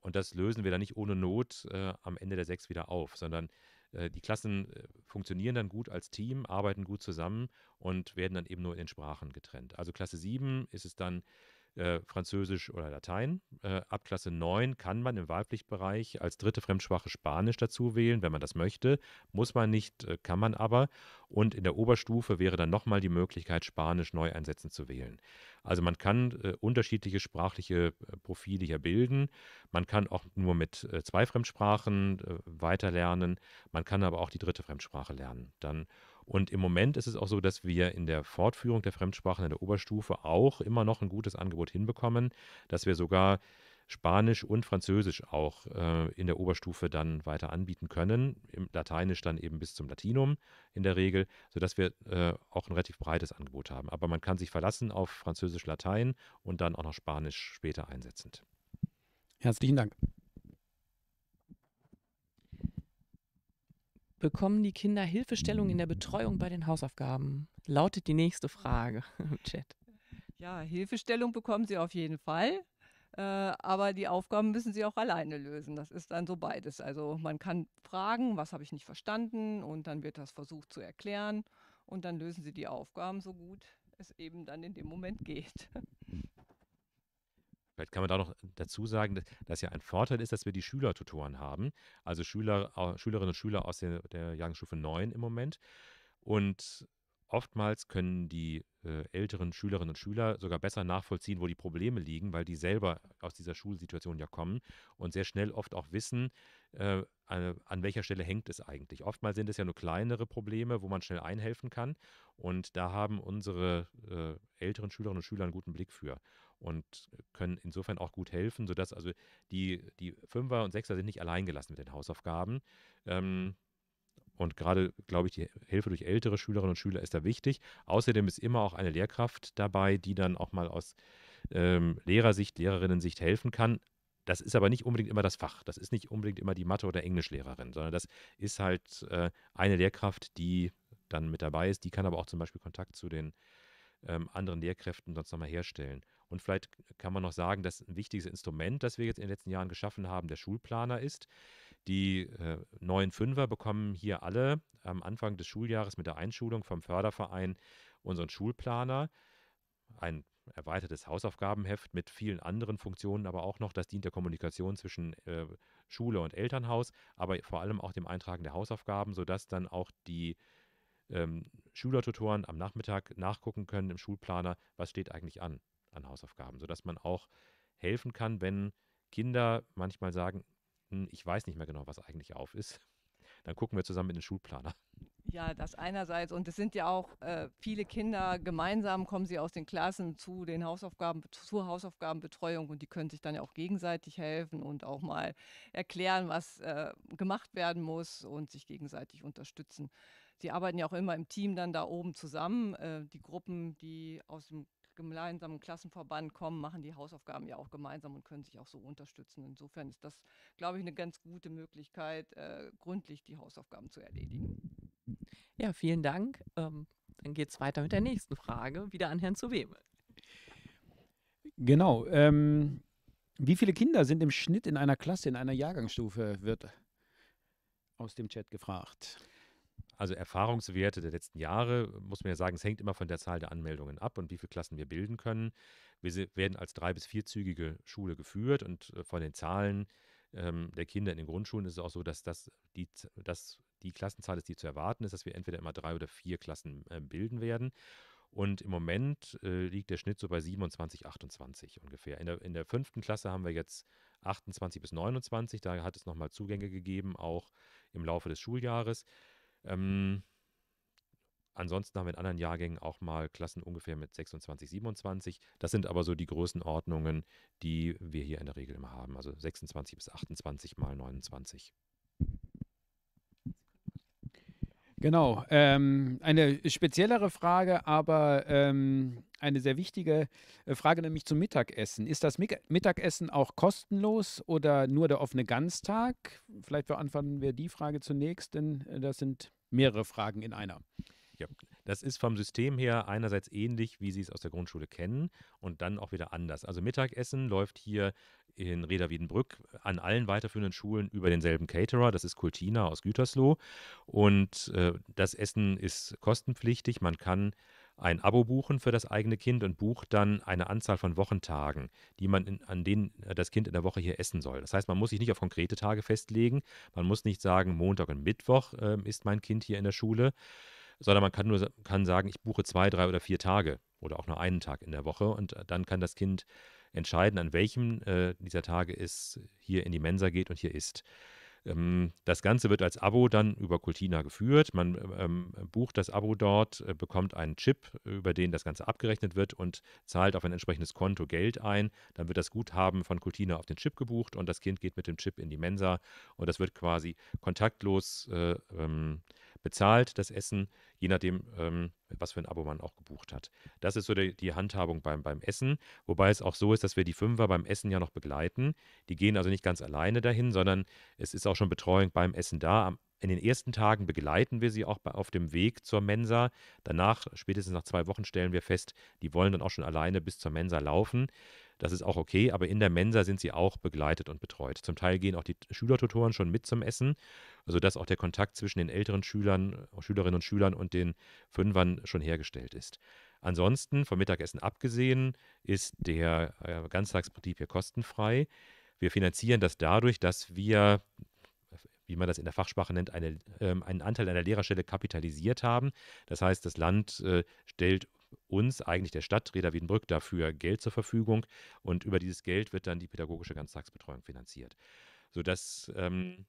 Und das lösen wir dann nicht ohne Not äh, am Ende der 6 wieder auf, sondern äh, die Klassen äh, funktionieren dann gut als Team, arbeiten gut zusammen und werden dann eben nur in den Sprachen getrennt. Also Klasse 7 ist es dann äh, Französisch oder Latein. Äh, ab Klasse 9 kann man im Wahlpflichtbereich als dritte Fremdsprache Spanisch dazu wählen, wenn man das möchte. Muss man nicht, äh, kann man aber. Und in der Oberstufe wäre dann nochmal die Möglichkeit, Spanisch neu einsetzen zu wählen. Also man kann äh, unterschiedliche sprachliche äh, Profile hier bilden. Man kann auch nur mit zwei Fremdsprachen weiterlernen. Man kann aber auch die dritte Fremdsprache lernen. Dann und im Moment ist es auch so, dass wir in der Fortführung der Fremdsprachen in der Oberstufe auch immer noch ein gutes Angebot hinbekommen, dass wir sogar Spanisch und Französisch auch äh, in der Oberstufe dann weiter anbieten können. Im Lateinisch dann eben bis zum Latinum in der Regel, sodass wir äh, auch ein relativ breites Angebot haben. Aber man kann sich verlassen auf Französisch, Latein und dann auch noch Spanisch später einsetzend. Herzlichen Dank. Bekommen die Kinder Hilfestellung in der Betreuung bei den Hausaufgaben? Lautet die nächste Frage im Chat. Ja, Hilfestellung bekommen sie auf jeden Fall. Äh, aber die Aufgaben müssen sie auch alleine lösen. Das ist dann so beides. Also man kann fragen, was habe ich nicht verstanden, und dann wird das versucht zu erklären. Und dann lösen sie die Aufgaben so gut es eben dann in dem Moment geht. Vielleicht kann man da noch dazu sagen, dass, dass ja ein Vorteil ist, dass wir die Schülertutoren haben, also Schüler, Schülerinnen und Schüler aus der, der Jahrgangsstufe 9 im Moment. Und oftmals können die äh, älteren Schülerinnen und Schüler sogar besser nachvollziehen, wo die Probleme liegen, weil die selber aus dieser Schulsituation ja kommen und sehr schnell oft auch wissen, äh, an, an, welcher Stelle hängt es eigentlich. Oftmals sind es ja nur kleinere Probleme, wo man schnell einhelfen kann. Und da haben unsere äh, älteren Schülerinnen und Schüler einen guten Blick für und können insofern auch gut helfen, sodass also die, die Fünfer und Sechser sind nicht alleingelassen gelassen mit den Hausaufgaben. Ähm, und gerade, glaube ich, die Hilfe durch ältere Schülerinnen und Schüler ist da wichtig. Außerdem ist immer auch eine Lehrkraft dabei, die dann auch mal aus ähm, Lehrersicht, Lehrerinnensicht helfen kann. Das ist aber nicht unbedingt immer das Fach. Das ist nicht unbedingt immer die Mathe- oder Englischlehrerin, sondern das ist halt äh, eine Lehrkraft, die dann mit dabei ist. Die kann aber auch zum Beispiel Kontakt zu den ähm, anderen Lehrkräften sonst nochmal herstellen. Und vielleicht kann man noch sagen, dass ein wichtiges Instrument, das wir jetzt in den letzten Jahren geschaffen haben, der Schulplaner ist. Die äh, neuen Fünfer bekommen hier alle am Anfang des Schuljahres mit der Einschulung vom Förderverein unseren Schulplaner. Ein erweitertes Hausaufgabenheft mit vielen anderen Funktionen, aber auch noch, das dient der Kommunikation zwischen äh, Schule und Elternhaus, aber vor allem auch dem Eintragen der Hausaufgaben, sodass dann auch die ähm, Schülertutoren am Nachmittag nachgucken können im Schulplaner, was steht eigentlich an an Hausaufgaben, sodass man auch helfen kann, wenn Kinder manchmal sagen, hm, ich weiß nicht mehr genau, was eigentlich auf ist. Dann gucken wir zusammen mit den Schulplaner. Ja, das einerseits. Und es sind ja auch äh, viele Kinder, gemeinsam kommen sie aus den Klassen zu den Hausaufgaben, zur Hausaufgabenbetreuung und die können sich dann ja auch gegenseitig helfen und auch mal erklären, was äh, gemacht werden muss und sich gegenseitig unterstützen. Sie arbeiten ja auch immer im Team dann da oben zusammen. Äh, die Gruppen, die aus dem gemeinsamen Klassenverband kommen, machen die Hausaufgaben ja auch gemeinsam und können sich auch so unterstützen. Insofern ist das, glaube ich, eine ganz gute Möglichkeit, äh, gründlich die Hausaufgaben zu erledigen. Ja, vielen Dank. Ähm, dann geht es weiter mit der nächsten Frage, wieder an Herrn Zuwehme. Genau. Ähm, wie viele Kinder sind im Schnitt in einer Klasse, in einer Jahrgangsstufe, wird aus dem Chat gefragt. Also Erfahrungswerte der letzten Jahre, muss man ja sagen, es hängt immer von der Zahl der Anmeldungen ab und wie viele Klassen wir bilden können. Wir werden als drei- bis vierzügige Schule geführt und äh, von den Zahlen ähm, der Kinder in den Grundschulen ist es auch so, dass das die, dass die Klassenzahl ist, die zu erwarten ist, dass wir entweder immer drei oder vier Klassen äh, bilden werden. Und im Moment äh, liegt der Schnitt so bei 27, 28 ungefähr. In der, in der fünften Klasse haben wir jetzt 28 bis 29. Da hat es nochmal Zugänge gegeben, auch im Laufe des Schuljahres. Ähm, Ansonsten haben wir in anderen Jahrgängen auch mal Klassen ungefähr mit 26, 27. Das sind aber so die Größenordnungen, die wir hier in der Regel immer haben. Also 26 bis 28 mal 29. Genau. Ähm, eine speziellere Frage, aber ähm, eine sehr wichtige äh, Frage, nämlich zum Mittagessen. Ist das Mittagessen auch kostenlos oder nur der offene Ganztag? Vielleicht beantworten wir die Frage zunächst, denn äh, das sind mehrere Fragen in einer. Ja, das ist vom System her einerseits ähnlich, wie Sie es aus der Grundschule kennen, und dann auch wieder anders. Also Mittagessen läuft hier in reda an allen weiterführenden Schulen über denselben Caterer. Das ist Kultina aus Gütersloh. Und äh, das Essen ist kostenpflichtig. Man kann ein Abo buchen für das eigene Kind und bucht dann eine Anzahl von Wochentagen, die man in, an denen das Kind in der Woche hier essen soll. Das heißt, man muss sich nicht auf konkrete Tage festlegen. Man muss nicht sagen, Montag und Mittwoch äh, ist mein Kind hier in der Schule, sondern man kann nur kann sagen, ich buche zwei, drei oder vier Tage oder auch nur einen Tag in der Woche und äh, dann kann das Kind entscheiden, an welchem äh, dieser Tage es hier in die Mensa geht und hier ist. Ähm, das Ganze wird als Abo dann über Cultina geführt. Man ähm, bucht das Abo dort, äh, bekommt einen Chip, über den das Ganze abgerechnet wird und zahlt auf ein entsprechendes Konto Geld ein. Dann wird das Guthaben von Cultina auf den Chip gebucht und das Kind geht mit dem Chip in die Mensa und das wird quasi kontaktlos äh, ähm, bezahlt, das Essen, je nachdem, ähm, was für ein Abo man auch gebucht hat. Das ist so die, die, Handhabung beim, beim Essen, wobei es auch so ist, dass wir die Fünfer beim Essen ja noch begleiten. Die gehen also nicht ganz alleine dahin, sondern es ist auch schon Betreuung beim Essen da. Am, in den ersten Tagen begleiten wir sie auch auf dem Weg zur Mensa. Danach, spätestens nach zwei Wochen, stellen wir fest, die wollen dann auch schon alleine bis zur Mensa laufen. Das ist auch okay, aber in der Mensa sind sie auch begleitet und betreut. Zum Teil gehen auch die Schülertutoren schon mit zum Essen, sodass auch der Kontakt zwischen den älteren Schülern, Schülerinnen und Schülern und den Fünfern schon hergestellt ist. Ansonsten, vom Mittagessen abgesehen, ist der äh, Ganztagsbetrieb hier kostenfrei. Wir finanzieren das dadurch, dass wir wie man das in der Fachsprache nennt, eine, ähm, einen Anteil einer Lehrerstelle kapitalisiert haben. Das heißt, das Land äh, stellt uns, eigentlich der Stadt Reda Wiedenbrück, dafür Geld zur Verfügung. Und über dieses Geld wird dann die pädagogische Ganztagsbetreuung finanziert. Sodass ähm,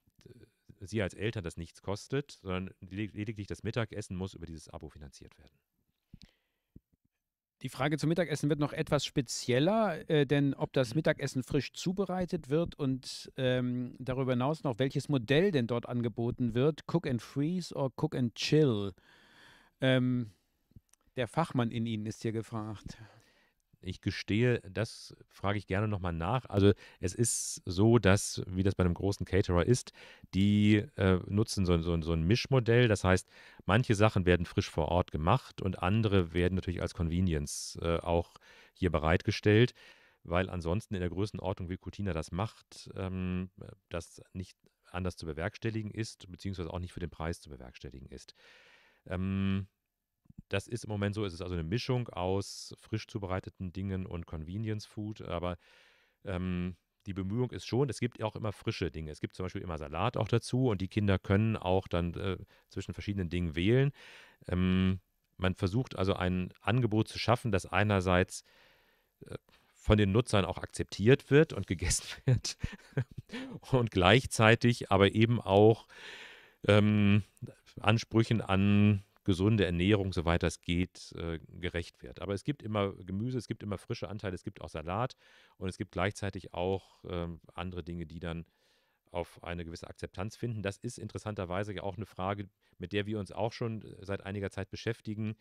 Sie als Eltern das nichts kostet, sondern lediglich das Mittagessen muss über dieses Abo finanziert werden. Die Frage zum Mittagessen wird noch etwas spezieller, äh, denn ob das Mittagessen frisch zubereitet wird und ähm, darüber hinaus noch, welches Modell denn dort angeboten wird, Cook and Freeze oder Cook and Chill. Ähm, der Fachmann in Ihnen ist hier gefragt. Ich gestehe, das frage ich gerne nochmal nach. Also es ist so, dass, wie das bei einem großen Caterer ist, die äh, nutzen so, so, so ein Mischmodell. Das heißt, manche Sachen werden frisch vor Ort gemacht und andere werden natürlich als Convenience äh, auch hier bereitgestellt, weil ansonsten in der Größenordnung, wie Coutina das macht, ähm, das nicht anders zu bewerkstelligen ist, beziehungsweise auch nicht für den Preis zu bewerkstelligen ist. Ähm, das ist im Moment so. Es ist also eine Mischung aus frisch zubereiteten Dingen und Convenience Food, aber ähm, die Bemühung ist schon, es gibt auch immer frische Dinge. Es gibt zum Beispiel immer Salat auch dazu und die Kinder können auch dann äh, zwischen verschiedenen Dingen wählen. Ähm, man versucht also ein Angebot zu schaffen, das einerseits äh, von den Nutzern auch akzeptiert wird und gegessen wird und gleichzeitig aber eben auch ähm, Ansprüchen an gesunde Ernährung, soweit das geht, äh, gerecht wird. Aber es gibt immer Gemüse, es gibt immer frische Anteile, es gibt auch Salat und es gibt gleichzeitig auch äh, andere Dinge, die dann auf eine gewisse Akzeptanz finden. Das ist interessanterweise ja auch eine Frage, mit der wir uns auch schon äh, seit einiger Zeit beschäftigen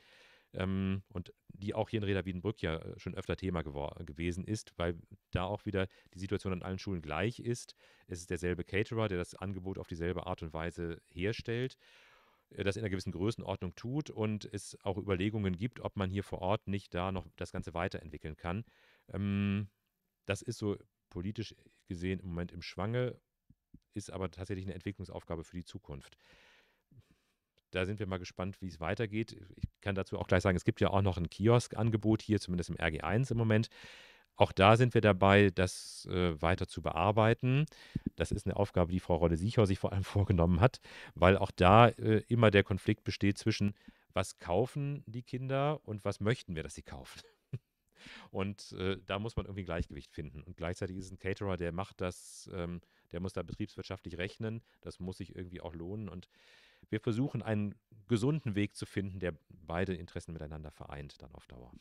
ähm, und die auch hier in Reda Wiedenbrück ja äh, schon öfter Thema gewesen ist, weil da auch wieder die Situation an allen Schulen gleich ist. Es ist derselbe Caterer, der das Angebot auf dieselbe Art und Weise herstellt. Äh, das in einer gewissen Größenordnung tut und es auch Überlegungen gibt, ob man hier vor Ort nicht da noch das Ganze weiterentwickeln kann. Ähm, das ist so politisch gesehen im Moment im Schwange, ist aber tatsächlich eine Entwicklungsaufgabe für die Zukunft. Da sind wir mal gespannt, wie es weitergeht. Ich kann dazu auch gleich sagen, es gibt ja auch noch ein Kioskangebot hier, zumindest im RG1 im Moment. Auch da sind wir dabei, das äh, weiter zu bearbeiten. Das ist eine Aufgabe, die Frau Rolle-Siechau sich vor allem vorgenommen hat, weil auch da äh, immer der Konflikt besteht zwischen, was kaufen die Kinder und was möchten wir, dass sie kaufen. Und äh, da muss man irgendwie ein Gleichgewicht finden. Und gleichzeitig ist ein Caterer, der macht das, ähm, der muss da betriebswirtschaftlich rechnen, das muss sich irgendwie auch lohnen. Und wir versuchen einen gesunden Weg zu finden, der beide Interessen miteinander vereint, dann auf Dauer.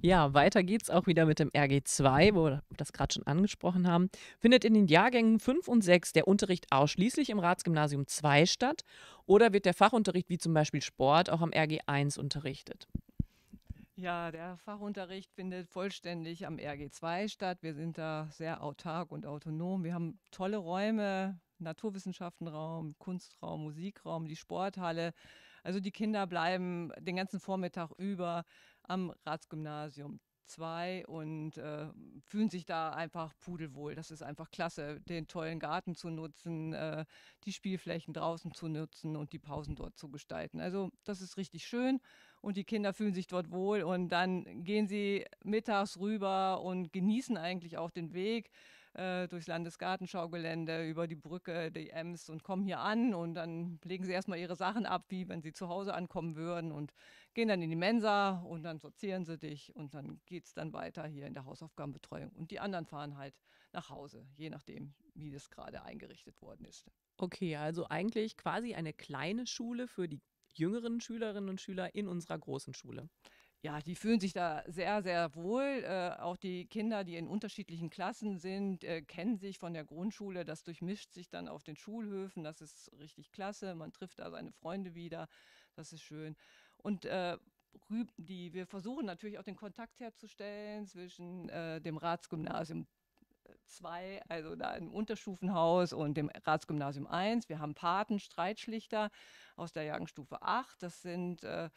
Ja, weiter geht's auch wieder mit dem RG2, wo wir das gerade schon angesprochen haben. Findet in den Jahrgängen 5 und 6 der Unterricht ausschließlich im Ratsgymnasium 2 statt oder wird der Fachunterricht wie zum Beispiel Sport auch am RG1 unterrichtet? Ja, der Fachunterricht findet vollständig am RG2 statt. Wir sind da sehr autark und autonom. Wir haben tolle Räume, Naturwissenschaftenraum, Kunstraum, Musikraum, die Sporthalle. Also die Kinder bleiben den ganzen Vormittag über am Ratsgymnasium 2 und äh, fühlen sich da einfach pudelwohl. Das ist einfach klasse, den tollen Garten zu nutzen, äh, die Spielflächen draußen zu nutzen und die Pausen dort zu gestalten. Also das ist richtig schön und die Kinder fühlen sich dort wohl und dann gehen sie mittags rüber und genießen eigentlich auch den Weg, äh, durchs Landesgartenschaugelände, über die Brücke, die Ems und kommen hier an und dann legen sie erstmal ihre Sachen ab, wie wenn sie zu Hause ankommen würden und gehen dann in die Mensa und dann sortieren sie dich und dann geht es dann weiter hier in der Hausaufgabenbetreuung. Und die anderen fahren halt nach Hause, je nachdem, wie das gerade eingerichtet worden ist. Okay, also eigentlich quasi eine kleine Schule für die jüngeren Schülerinnen und Schüler in unserer großen Schule ja, die fühlen sich da sehr, sehr wohl. Äh, auch die Kinder, die in unterschiedlichen Klassen sind, äh, kennen sich von der Grundschule. Das durchmischt sich dann auf den Schulhöfen. Das ist richtig klasse. Man trifft da seine Freunde wieder. Das ist schön. Und äh, die, wir versuchen natürlich auch den Kontakt herzustellen zwischen äh, dem Ratsgymnasium 2, äh, also da im Unterstufenhaus und dem Ratsgymnasium 1. Wir haben Paten, Streitschlichter aus der Jagdstufe 8. Das sind äh,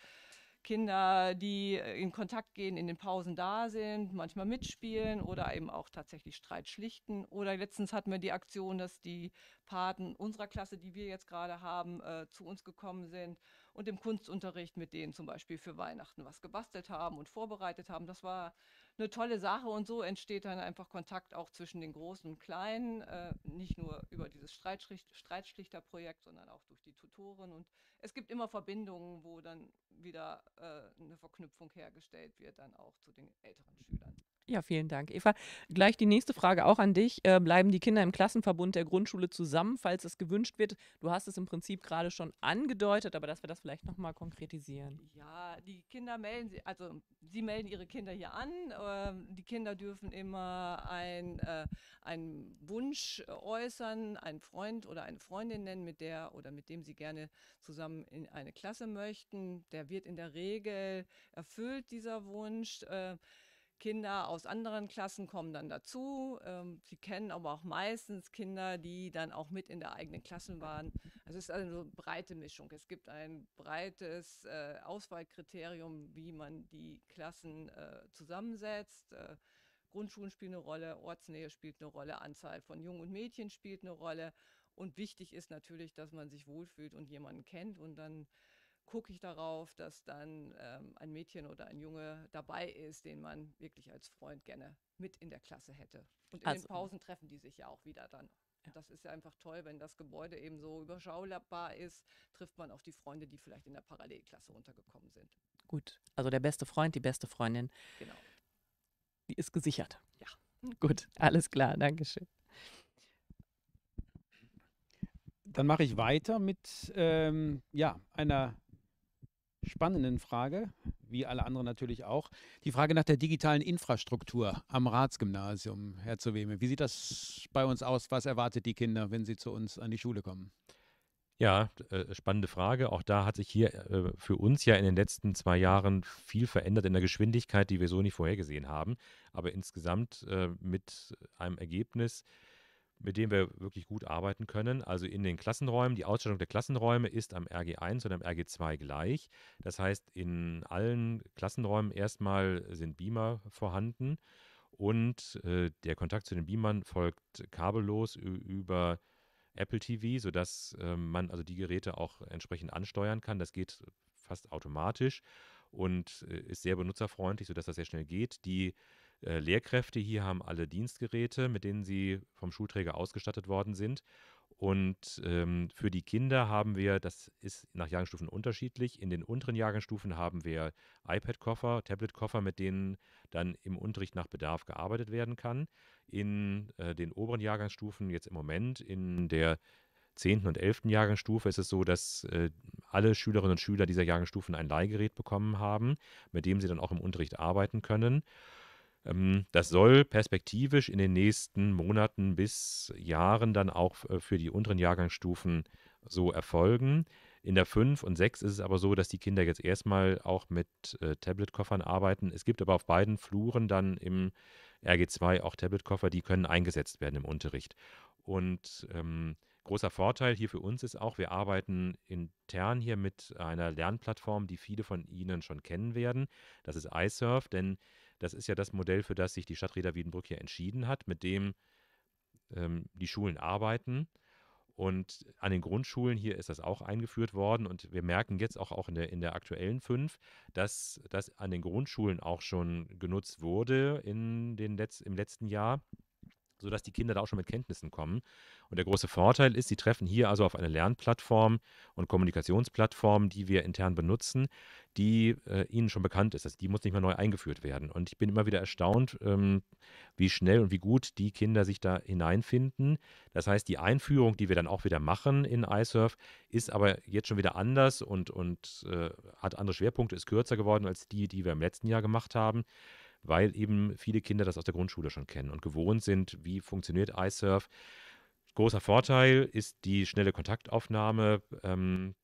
Kinder, die äh, in Kontakt gehen, in den Pausen da sind, manchmal mitspielen oder eben auch tatsächlich Streit schlichten. Oder letztens hatten wir die Aktion, dass die Paten unserer Klasse, die wir jetzt gerade haben, äh, zu uns gekommen sind und im Kunstunterricht mit denen zum Beispiel für Weihnachten was gebastelt haben und vorbereitet haben. Das war eine tolle Sache und so entsteht dann einfach Kontakt auch zwischen den Großen und Kleinen, äh, nicht nur über dieses Streitschlichterprojekt, sondern auch durch die Tutoren. Und es gibt immer Verbindungen, wo dann wieder äh, eine Verknüpfung hergestellt wird, dann auch zu den älteren Schülern. Ja, vielen Dank, Eva. Gleich die nächste Frage auch an dich. Äh, bleiben die Kinder im Klassenverbund der Grundschule zusammen, falls es gewünscht wird? Du hast es im Prinzip gerade schon angedeutet, aber dass wir das vielleicht nochmal konkretisieren. Ja, die Kinder melden, also sie melden ihre Kinder hier an. Ähm, die Kinder dürfen immer ein, äh, einen Wunsch äußern, einen Freund oder eine Freundin nennen, mit der oder mit dem sie gerne zusammen in eine Klasse möchten. Der wird in der Regel erfüllt, dieser Wunsch. Äh, Kinder aus anderen Klassen kommen dann dazu. Ähm, sie kennen aber auch meistens Kinder, die dann auch mit in der eigenen Klasse waren. Also es ist also eine breite Mischung. Es gibt ein breites äh, Auswahlkriterium, wie man die Klassen äh, zusammensetzt. Äh, Grundschulen spielen eine Rolle, Ortsnähe spielt eine Rolle, Anzahl von Jungen und Mädchen spielt eine Rolle. Und wichtig ist natürlich, dass man sich wohlfühlt und jemanden kennt. Und dann gucke ich darauf, dass dann ähm, ein Mädchen oder ein Junge dabei ist, den man wirklich als Freund gerne mit in der Klasse hätte. Und in also, den Pausen treffen die sich ja auch wieder dann. Ja. Das ist ja einfach toll, wenn das Gebäude eben so überschaubar ist, trifft man auch die Freunde, die vielleicht in der Parallelklasse untergekommen sind. Gut, also der beste Freund, die beste Freundin. Genau. Die ist gesichert. Ja. Gut, alles klar, Dankeschön. Dann mache ich weiter mit ähm, ja, einer spannenden Frage, wie alle anderen natürlich auch, die Frage nach der digitalen Infrastruktur am Ratsgymnasium, Herr Zuweme. Wie sieht das bei uns aus? Was erwartet die Kinder, wenn sie zu uns an die Schule kommen? Ja, äh, spannende Frage. Auch da hat sich hier äh, für uns ja in den letzten zwei Jahren viel verändert in der Geschwindigkeit, die wir so nicht vorhergesehen haben. Aber insgesamt äh, mit einem Ergebnis, mit dem wir wirklich gut arbeiten können. Also in den Klassenräumen, die Ausstattung der Klassenräume ist am RG1 und am RG2 gleich. Das heißt, in allen Klassenräumen erstmal sind Beamer vorhanden und äh, der Kontakt zu den Beamern folgt kabellos über Apple TV, sodass äh, man also die Geräte auch entsprechend ansteuern kann. Das geht fast automatisch und äh, ist sehr benutzerfreundlich, sodass das sehr schnell geht. Die äh, Lehrkräfte hier haben alle Dienstgeräte, mit denen sie vom Schulträger ausgestattet worden sind. Und ähm, für die Kinder haben wir, das ist nach Jahrgangsstufen unterschiedlich, in den unteren Jahrgangsstufen haben wir iPad-Koffer, Tablet-Koffer, mit denen dann im Unterricht nach Bedarf gearbeitet werden kann. In äh, den oberen Jahrgangsstufen jetzt im Moment, in der 10. und 11. Jahrgangsstufe ist es so, dass äh, alle Schülerinnen und Schüler dieser Jahrgangsstufen ein Leihgerät bekommen haben, mit dem sie dann auch im Unterricht arbeiten können. Ähm, das soll perspektivisch in den nächsten Monaten bis Jahren dann auch äh, für die unteren Jahrgangsstufen so erfolgen. In der 5 und 6 ist es aber so, dass die Kinder jetzt erstmal auch mit äh, tablet arbeiten. Es gibt aber auf beiden Fluren dann im RG2 auch Tabletkoffer, die können eingesetzt werden im Unterricht. Und ähm, großer Vorteil hier für uns ist auch, wir arbeiten intern hier mit einer Lernplattform, die viele von Ihnen schon kennen werden. Das ist iSurf, denn das ist ja das Modell, für das sich die Stadträder Wiedenbrück hier entschieden hat, mit dem ähm, die Schulen arbeiten. Und an den Grundschulen hier ist das auch eingeführt worden. Und wir merken jetzt auch, auch in, der, in der aktuellen 5, dass das an den Grundschulen auch schon genutzt wurde in den Letz-, im letzten Jahr sodass die Kinder da auch schon mit Kenntnissen kommen. Und der große Vorteil ist, sie treffen hier also auf eine Lernplattform und Kommunikationsplattform, die wir intern benutzen, die äh, ihnen schon bekannt ist. Also die muss nicht mehr neu eingeführt werden. Und ich bin immer wieder erstaunt, ähm, wie schnell und wie gut die Kinder sich da hineinfinden. Das heißt, die Einführung, die wir dann auch wieder machen in iSurf, ist aber jetzt schon wieder anders und, und äh, hat andere Schwerpunkte, ist kürzer geworden als die, die wir im letzten Jahr gemacht haben weil eben viele Kinder das aus der Grundschule schon kennen und gewohnt sind, wie funktioniert iSurf. Großer Vorteil ist die schnelle Kontaktaufnahme. Ähm,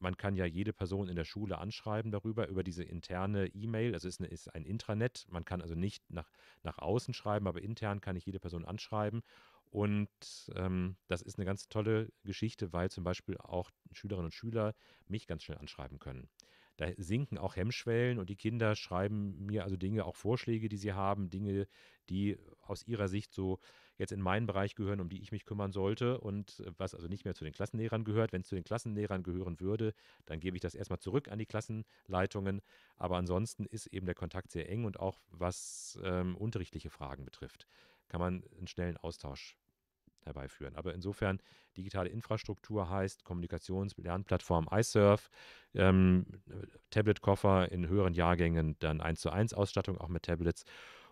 man kann ja jede Person in der Schule anschreiben darüber, über diese interne E-Mail. Also es ist, ist, ein Intranet. Man kann also nicht nach, nach außen schreiben, aber intern kann ich jede Person anschreiben. Und ähm, das ist eine ganz tolle Geschichte, weil zum Beispiel auch Schülerinnen und Schüler mich ganz schnell anschreiben können da sinken auch Hemmschwellen und die Kinder schreiben mir also Dinge, auch Vorschläge, die sie haben, Dinge, die aus ihrer Sicht so jetzt in meinen Bereich gehören, um die ich mich kümmern sollte und äh, was also nicht mehr zu den Klassenlehrern gehört. Wenn es zu den Klassenlehrern gehören würde, dann gebe ich das erstmal zurück an die Klassenleitungen. Aber ansonsten ist eben der Kontakt sehr eng und auch was ähm, unterrichtliche Fragen betrifft, kann man einen schnellen Austausch herbeiführen. Aber insofern, digitale Infrastruktur heißt Kommunikations-Lernplattform iSurf, ähm, Tablet-Koffer in höheren Jahrgängen, dann 1 zu 1 Ausstattung auch mit Tablets.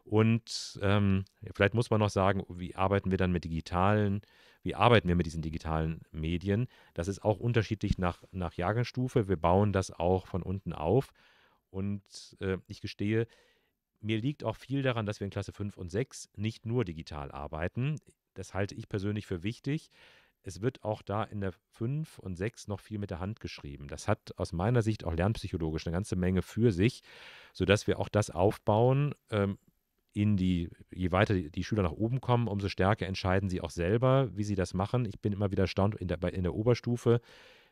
Und ähm, vielleicht muss man noch sagen, wie arbeiten wir dann mit digitalen, wie arbeiten wir mit diesen digitalen Medien? Das ist auch unterschiedlich nach, nach Jahrgangsstufe. Wir bauen das auch von unten auf. Und äh, ich gestehe, mir liegt auch viel daran, dass wir in Klasse 5 und 6 nicht nur digital arbeiten. Das halte ich persönlich für wichtig. Es wird auch da in der 5 und 6 noch viel mit der Hand geschrieben. Das hat aus meiner Sicht auch lernpsychologisch eine ganze Menge für sich, sodass wir auch das aufbauen. Ähm, in die, je weiter die Schüler nach oben kommen, umso stärker entscheiden sie auch selber, wie sie das machen. Ich bin immer wieder erstaunt in der, in der Oberstufe,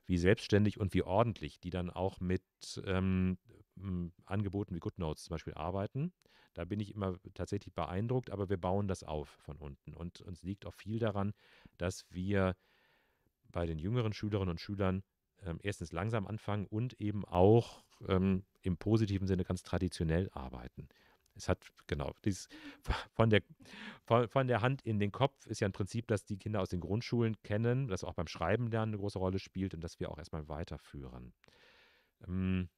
wie selbstständig und wie ordentlich die dann auch mit ähm, Angeboten wie GoodNotes zum Beispiel arbeiten. Da bin ich immer tatsächlich beeindruckt, aber wir bauen das auf von unten. Und uns liegt auch viel daran, dass wir bei den jüngeren Schülerinnen und Schülern ähm, erstens langsam anfangen und eben auch ähm, im positiven Sinne ganz traditionell arbeiten. Es hat, genau, dieses von der, von, von, der Hand in den Kopf ist ja ein Prinzip, das die Kinder aus den Grundschulen kennen, das auch beim Schreiben lernen eine große Rolle spielt und das wir auch erstmal weiterführen. Ähm,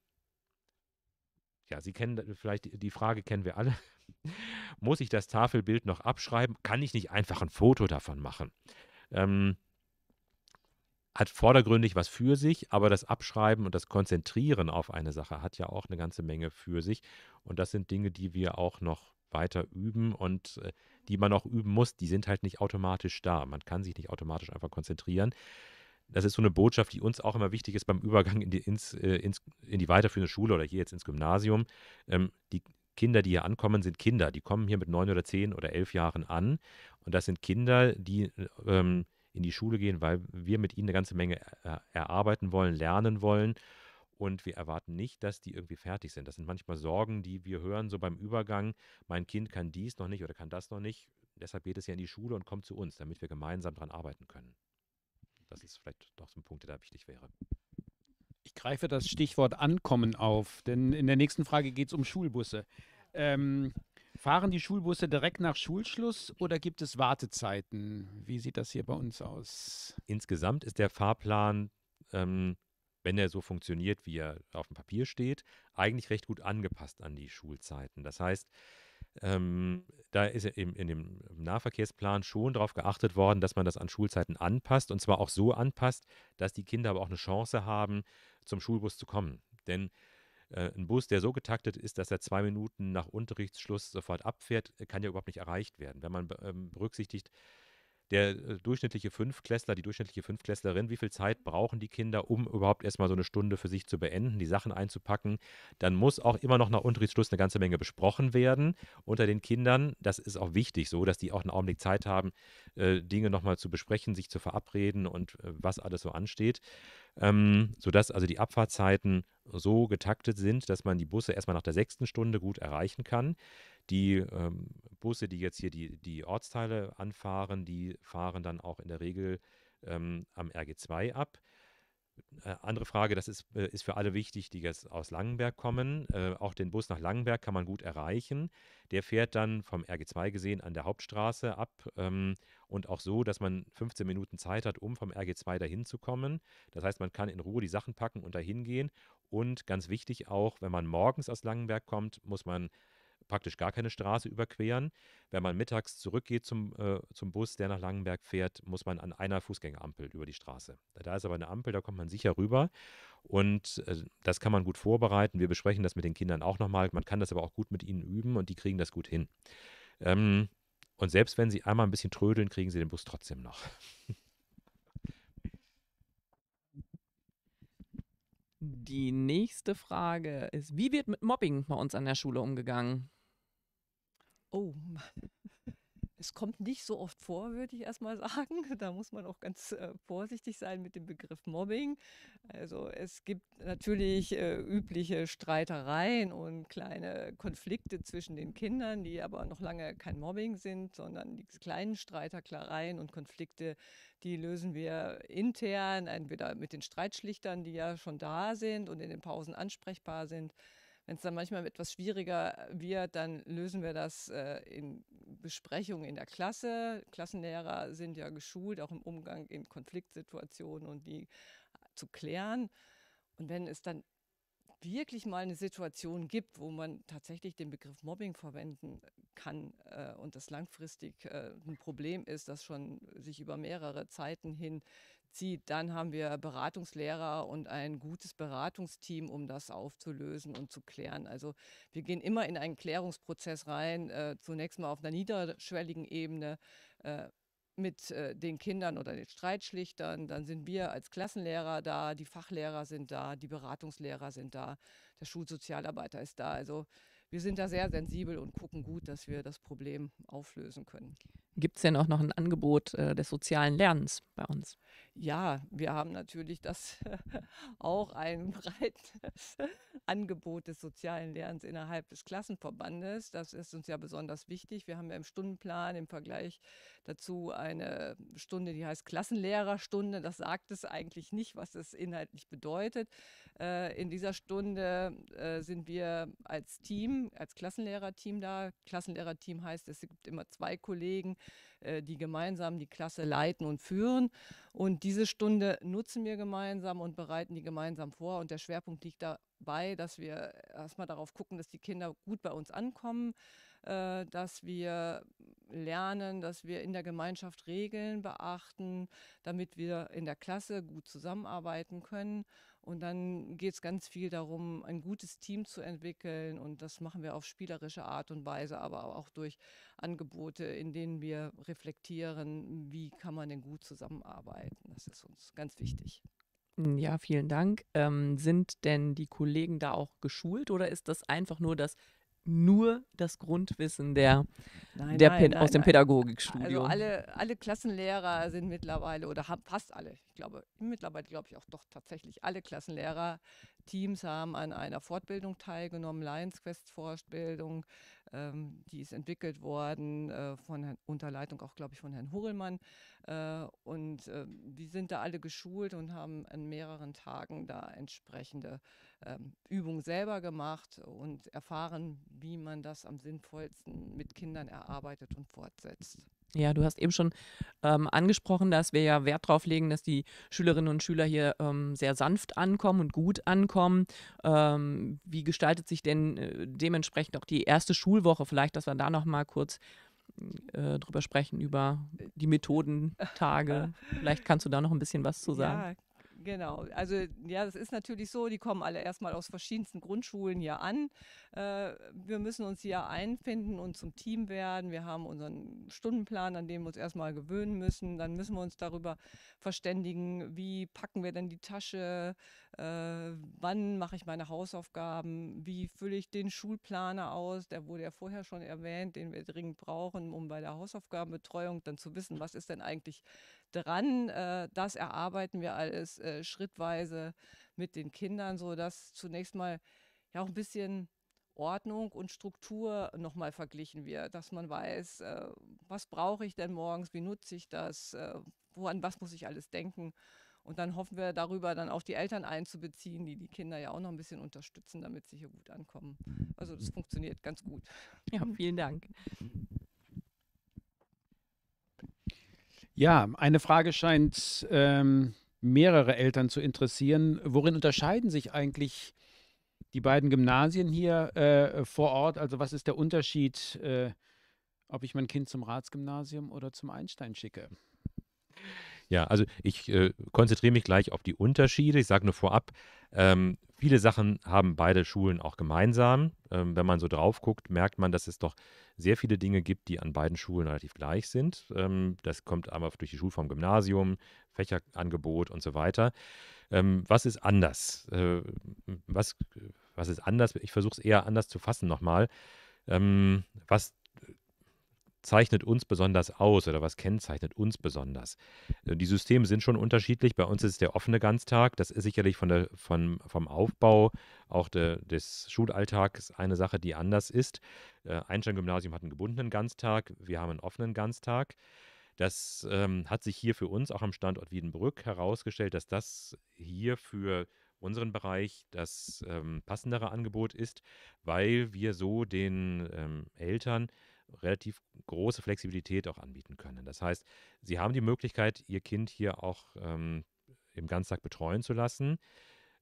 ja, Sie kennen vielleicht die Frage, kennen wir alle. Muss ich das Tafelbild noch abschreiben? Kann ich nicht einfach ein Foto davon machen? Ähm, hat vordergründig was für sich, aber das Abschreiben und das Konzentrieren auf eine Sache hat ja auch eine ganze Menge für sich. Und das sind Dinge, die wir auch noch weiter üben und äh, die man auch üben muss. Die sind halt nicht automatisch da. Man kann sich nicht automatisch einfach konzentrieren das ist so eine Botschaft, die uns auch immer wichtig ist beim Übergang in die, ins, äh, ins, in die weiterführende Schule oder hier jetzt ins Gymnasium. Ähm, die Kinder, die hier ankommen, sind Kinder. Die kommen hier mit neun oder zehn oder elf Jahren an. Und das sind Kinder, die ähm, in die Schule gehen, weil wir mit ihnen eine ganze Menge er äh, erarbeiten wollen, lernen wollen. Und wir erwarten nicht, dass die irgendwie fertig sind. Das sind manchmal Sorgen, die wir hören, so beim Übergang. Mein Kind kann dies noch nicht oder kann das noch nicht. Deshalb geht es ja in die Schule und kommt zu uns, damit wir gemeinsam daran arbeiten können das ist vielleicht doch so ein Punkt, der da wichtig wäre. Ich greife das Stichwort Ankommen auf, denn in der nächsten Frage geht es um Schulbusse. Ähm, fahren die Schulbusse direkt nach Schulschluss oder gibt es Wartezeiten? Wie sieht das hier bei uns aus? Insgesamt ist der Fahrplan, ähm, wenn er so funktioniert, wie er auf dem Papier steht, eigentlich recht gut angepasst an die Schulzeiten. Das heißt, ähm, da ist eben in dem Nahverkehrsplan schon darauf geachtet worden, dass man das an Schulzeiten anpasst und zwar auch so anpasst, dass die Kinder aber auch eine Chance haben, zum Schulbus zu kommen. Denn äh, ein Bus, der so getaktet ist, dass er zwei Minuten nach Unterrichtsschluss sofort abfährt, äh, kann ja überhaupt nicht erreicht werden. Wenn man ähm, berücksichtigt, der äh, durchschnittliche Fünfklässler, die durchschnittliche Fünfklässlerin, wie viel Zeit brauchen die Kinder, um überhaupt erstmal so eine Stunde für sich zu beenden, die Sachen einzupacken. Dann muss auch immer noch nach Unterrichtsschluss eine ganze Menge besprochen werden unter den Kindern. Das ist auch wichtig so, dass die auch einen Augenblick Zeit haben, äh, Dinge nochmal zu besprechen, sich zu verabreden und äh, was alles so ansteht. Ähm, sodass also die Abfahrtzeiten so getaktet sind, dass man die Busse erstmal nach der sechsten Stunde gut erreichen kann. Die ähm, Busse, die jetzt hier die, die Ortsteile anfahren, die fahren dann auch in der Regel ähm, am RG2 ab. Äh, andere Frage, das ist, äh, ist für alle wichtig, die jetzt aus Langenberg kommen. Äh, auch den Bus nach Langenberg kann man gut erreichen. Der fährt dann vom RG2 gesehen an der Hauptstraße ab ähm, und auch so, dass man 15 Minuten Zeit hat, um vom RG2 dahin zu kommen. Das heißt, man kann in Ruhe die Sachen packen und dahin gehen. Und ganz wichtig auch, wenn man morgens aus Langenberg kommt, muss man praktisch gar keine Straße überqueren. Wenn man mittags zurückgeht zum, äh, zum Bus, der nach Langenberg fährt, muss man an einer Fußgängerampel über die Straße. Da ist aber eine Ampel, da kommt man sicher rüber. Und äh, das kann man gut vorbereiten. Wir besprechen das mit den Kindern auch nochmal. Man kann das aber auch gut mit ihnen üben und die kriegen das gut hin. Ähm, und selbst wenn sie einmal ein bisschen trödeln, kriegen sie den Bus trotzdem noch. Die nächste Frage ist, wie wird mit Mobbing bei uns an der Schule umgegangen? Oh Es kommt nicht so oft vor, würde ich erstmal sagen. Da muss man auch ganz äh, vorsichtig sein mit dem Begriff Mobbing. Also es gibt natürlich äh, übliche Streitereien und kleine Konflikte zwischen den Kindern, die aber noch lange kein Mobbing sind, sondern die kleinen Streitereien und Konflikte, die lösen wir intern, entweder mit den Streitschlichtern, die ja schon da sind und in den Pausen ansprechbar sind, wenn es dann manchmal etwas schwieriger wird, dann lösen wir das äh, in Besprechungen in der Klasse. Klassenlehrer sind ja geschult, auch im Umgang in Konfliktsituationen und die äh, zu klären. Und wenn es dann wirklich mal eine Situation gibt, wo man tatsächlich den Begriff Mobbing verwenden äh, kann äh, und das langfristig äh, ein Problem ist, das schon sich über mehrere Zeiten hin zieht, dann haben wir Beratungslehrer und ein gutes Beratungsteam, um das aufzulösen und zu klären. Also wir gehen immer in einen Klärungsprozess rein, äh, zunächst mal auf einer niederschwelligen Ebene. Äh, mit äh, den Kindern oder den Streitschlichtern, dann sind wir als Klassenlehrer da, die Fachlehrer sind da, die Beratungslehrer sind da, der Schulsozialarbeiter ist da. Also wir sind da sehr sensibel und gucken gut, dass wir das Problem auflösen können gibt es denn auch noch ein Angebot äh, des sozialen Lernens bei uns? Ja, wir haben natürlich das auch ein breites Angebot des sozialen Lernens innerhalb des Klassenverbandes. Das ist uns ja besonders wichtig. Wir haben ja im Stundenplan im Vergleich dazu eine Stunde, die heißt Klassenlehrerstunde. Das sagt es eigentlich nicht, was es inhaltlich bedeutet. Äh, in dieser Stunde äh, sind wir als Team, als Klassenlehrerteam da. Klassenlehrerteam heißt, es gibt immer zwei Kollegen, äh, die gemeinsam die Klasse leiten und führen. Und diese Stunde nutzen wir gemeinsam und bereiten die gemeinsam vor. Und der Schwerpunkt liegt dabei, dass wir erstmal darauf gucken, dass die Kinder gut bei uns ankommen, äh, dass wir lernen, dass wir in der Gemeinschaft Regeln beachten, damit wir in der Klasse gut zusammenarbeiten können und dann geht es ganz viel darum, ein gutes Team zu entwickeln. Und das machen wir auf spielerische Art und Weise, aber auch durch Angebote, in denen wir reflektieren, wie kann man denn gut zusammenarbeiten. Das ist uns ganz wichtig. Mm, ja, vielen Dank. Ähm, sind denn die Kollegen da auch geschult oder ist das einfach nur das nur das Grundwissen der, nein, der nein, nein, aus dem Pädagogikstudium. Also alle, alle Klassenlehrer sind mittlerweile, oder haben fast alle, ich glaube, mittlerweile glaube ich auch doch tatsächlich alle Klassenlehrer-Teams haben an einer Fortbildung teilgenommen, Lions Quest-Fortbildung, ähm, die ist entwickelt worden, äh, von Herrn, unter Leitung auch, glaube ich, von Herrn Hurelmann. Äh, und äh, die sind da alle geschult und haben an mehreren Tagen da entsprechende äh, ähm, Übung selber gemacht und erfahren, wie man das am sinnvollsten mit Kindern erarbeitet und fortsetzt. Ja, du hast eben schon ähm, angesprochen, dass wir ja Wert darauf legen, dass die Schülerinnen und Schüler hier ähm, sehr sanft ankommen und gut ankommen. Ähm, wie gestaltet sich denn äh, dementsprechend auch die erste Schulwoche? Vielleicht, dass wir da noch mal kurz äh, drüber sprechen, über die Methodentage. Vielleicht kannst du da noch ein bisschen was zu sagen. Ja, Genau, also ja, das ist natürlich so, die kommen alle erstmal aus verschiedensten Grundschulen hier an. Äh, wir müssen uns hier einfinden und zum Team werden. Wir haben unseren Stundenplan, an dem wir uns erstmal gewöhnen müssen. Dann müssen wir uns darüber verständigen, wie packen wir denn die Tasche, äh, wann mache ich meine Hausaufgaben, wie fülle ich den Schulplaner aus, der wurde ja vorher schon erwähnt, den wir dringend brauchen, um bei der Hausaufgabenbetreuung dann zu wissen, was ist denn eigentlich dran. Äh, das erarbeiten wir alles äh, schrittweise mit den Kindern, sodass zunächst mal ja auch ein bisschen Ordnung und Struktur nochmal verglichen wird, dass man weiß, äh, was brauche ich denn morgens, wie nutze ich das, äh, woran was muss ich alles denken. Und dann hoffen wir darüber, dann auch die Eltern einzubeziehen, die die Kinder ja auch noch ein bisschen unterstützen, damit sie hier gut ankommen. Also das funktioniert ganz gut. Ja, vielen Dank. Ja, eine Frage scheint ähm, mehrere Eltern zu interessieren. Worin unterscheiden sich eigentlich die beiden Gymnasien hier äh, vor Ort? Also was ist der Unterschied, äh, ob ich mein Kind zum Ratsgymnasium oder zum Einstein schicke? Ja, also ich äh, konzentriere mich gleich auf die Unterschiede. Ich sage nur vorab, ähm, viele Sachen haben beide Schulen auch gemeinsam. Ähm, wenn man so drauf guckt, merkt man, dass es doch sehr viele Dinge gibt, die an beiden Schulen relativ gleich sind. Ähm, das kommt einmal durch die Schulform Gymnasium, Fächerangebot und so weiter. Ähm, was ist anders? Äh, was, was ist anders? Ich versuche es eher anders zu fassen nochmal. Ähm, was zeichnet uns besonders aus oder was kennzeichnet uns besonders? Äh, die Systeme sind schon unterschiedlich. Bei uns ist der offene Ganztag. Das ist sicherlich von der, von, vom Aufbau auch de, des Schulalltags eine Sache, die anders ist. Äh, Einstein-Gymnasium hat einen gebundenen Ganztag. Wir haben einen offenen Ganztag. Das ähm, hat sich hier für uns auch am Standort Wiedenbrück herausgestellt, dass das hier für unseren Bereich das ähm, passendere Angebot ist, weil wir so den ähm, Eltern relativ große Flexibilität auch anbieten können. Das heißt, Sie haben die Möglichkeit, Ihr Kind hier auch ähm, im Ganztag betreuen zu lassen.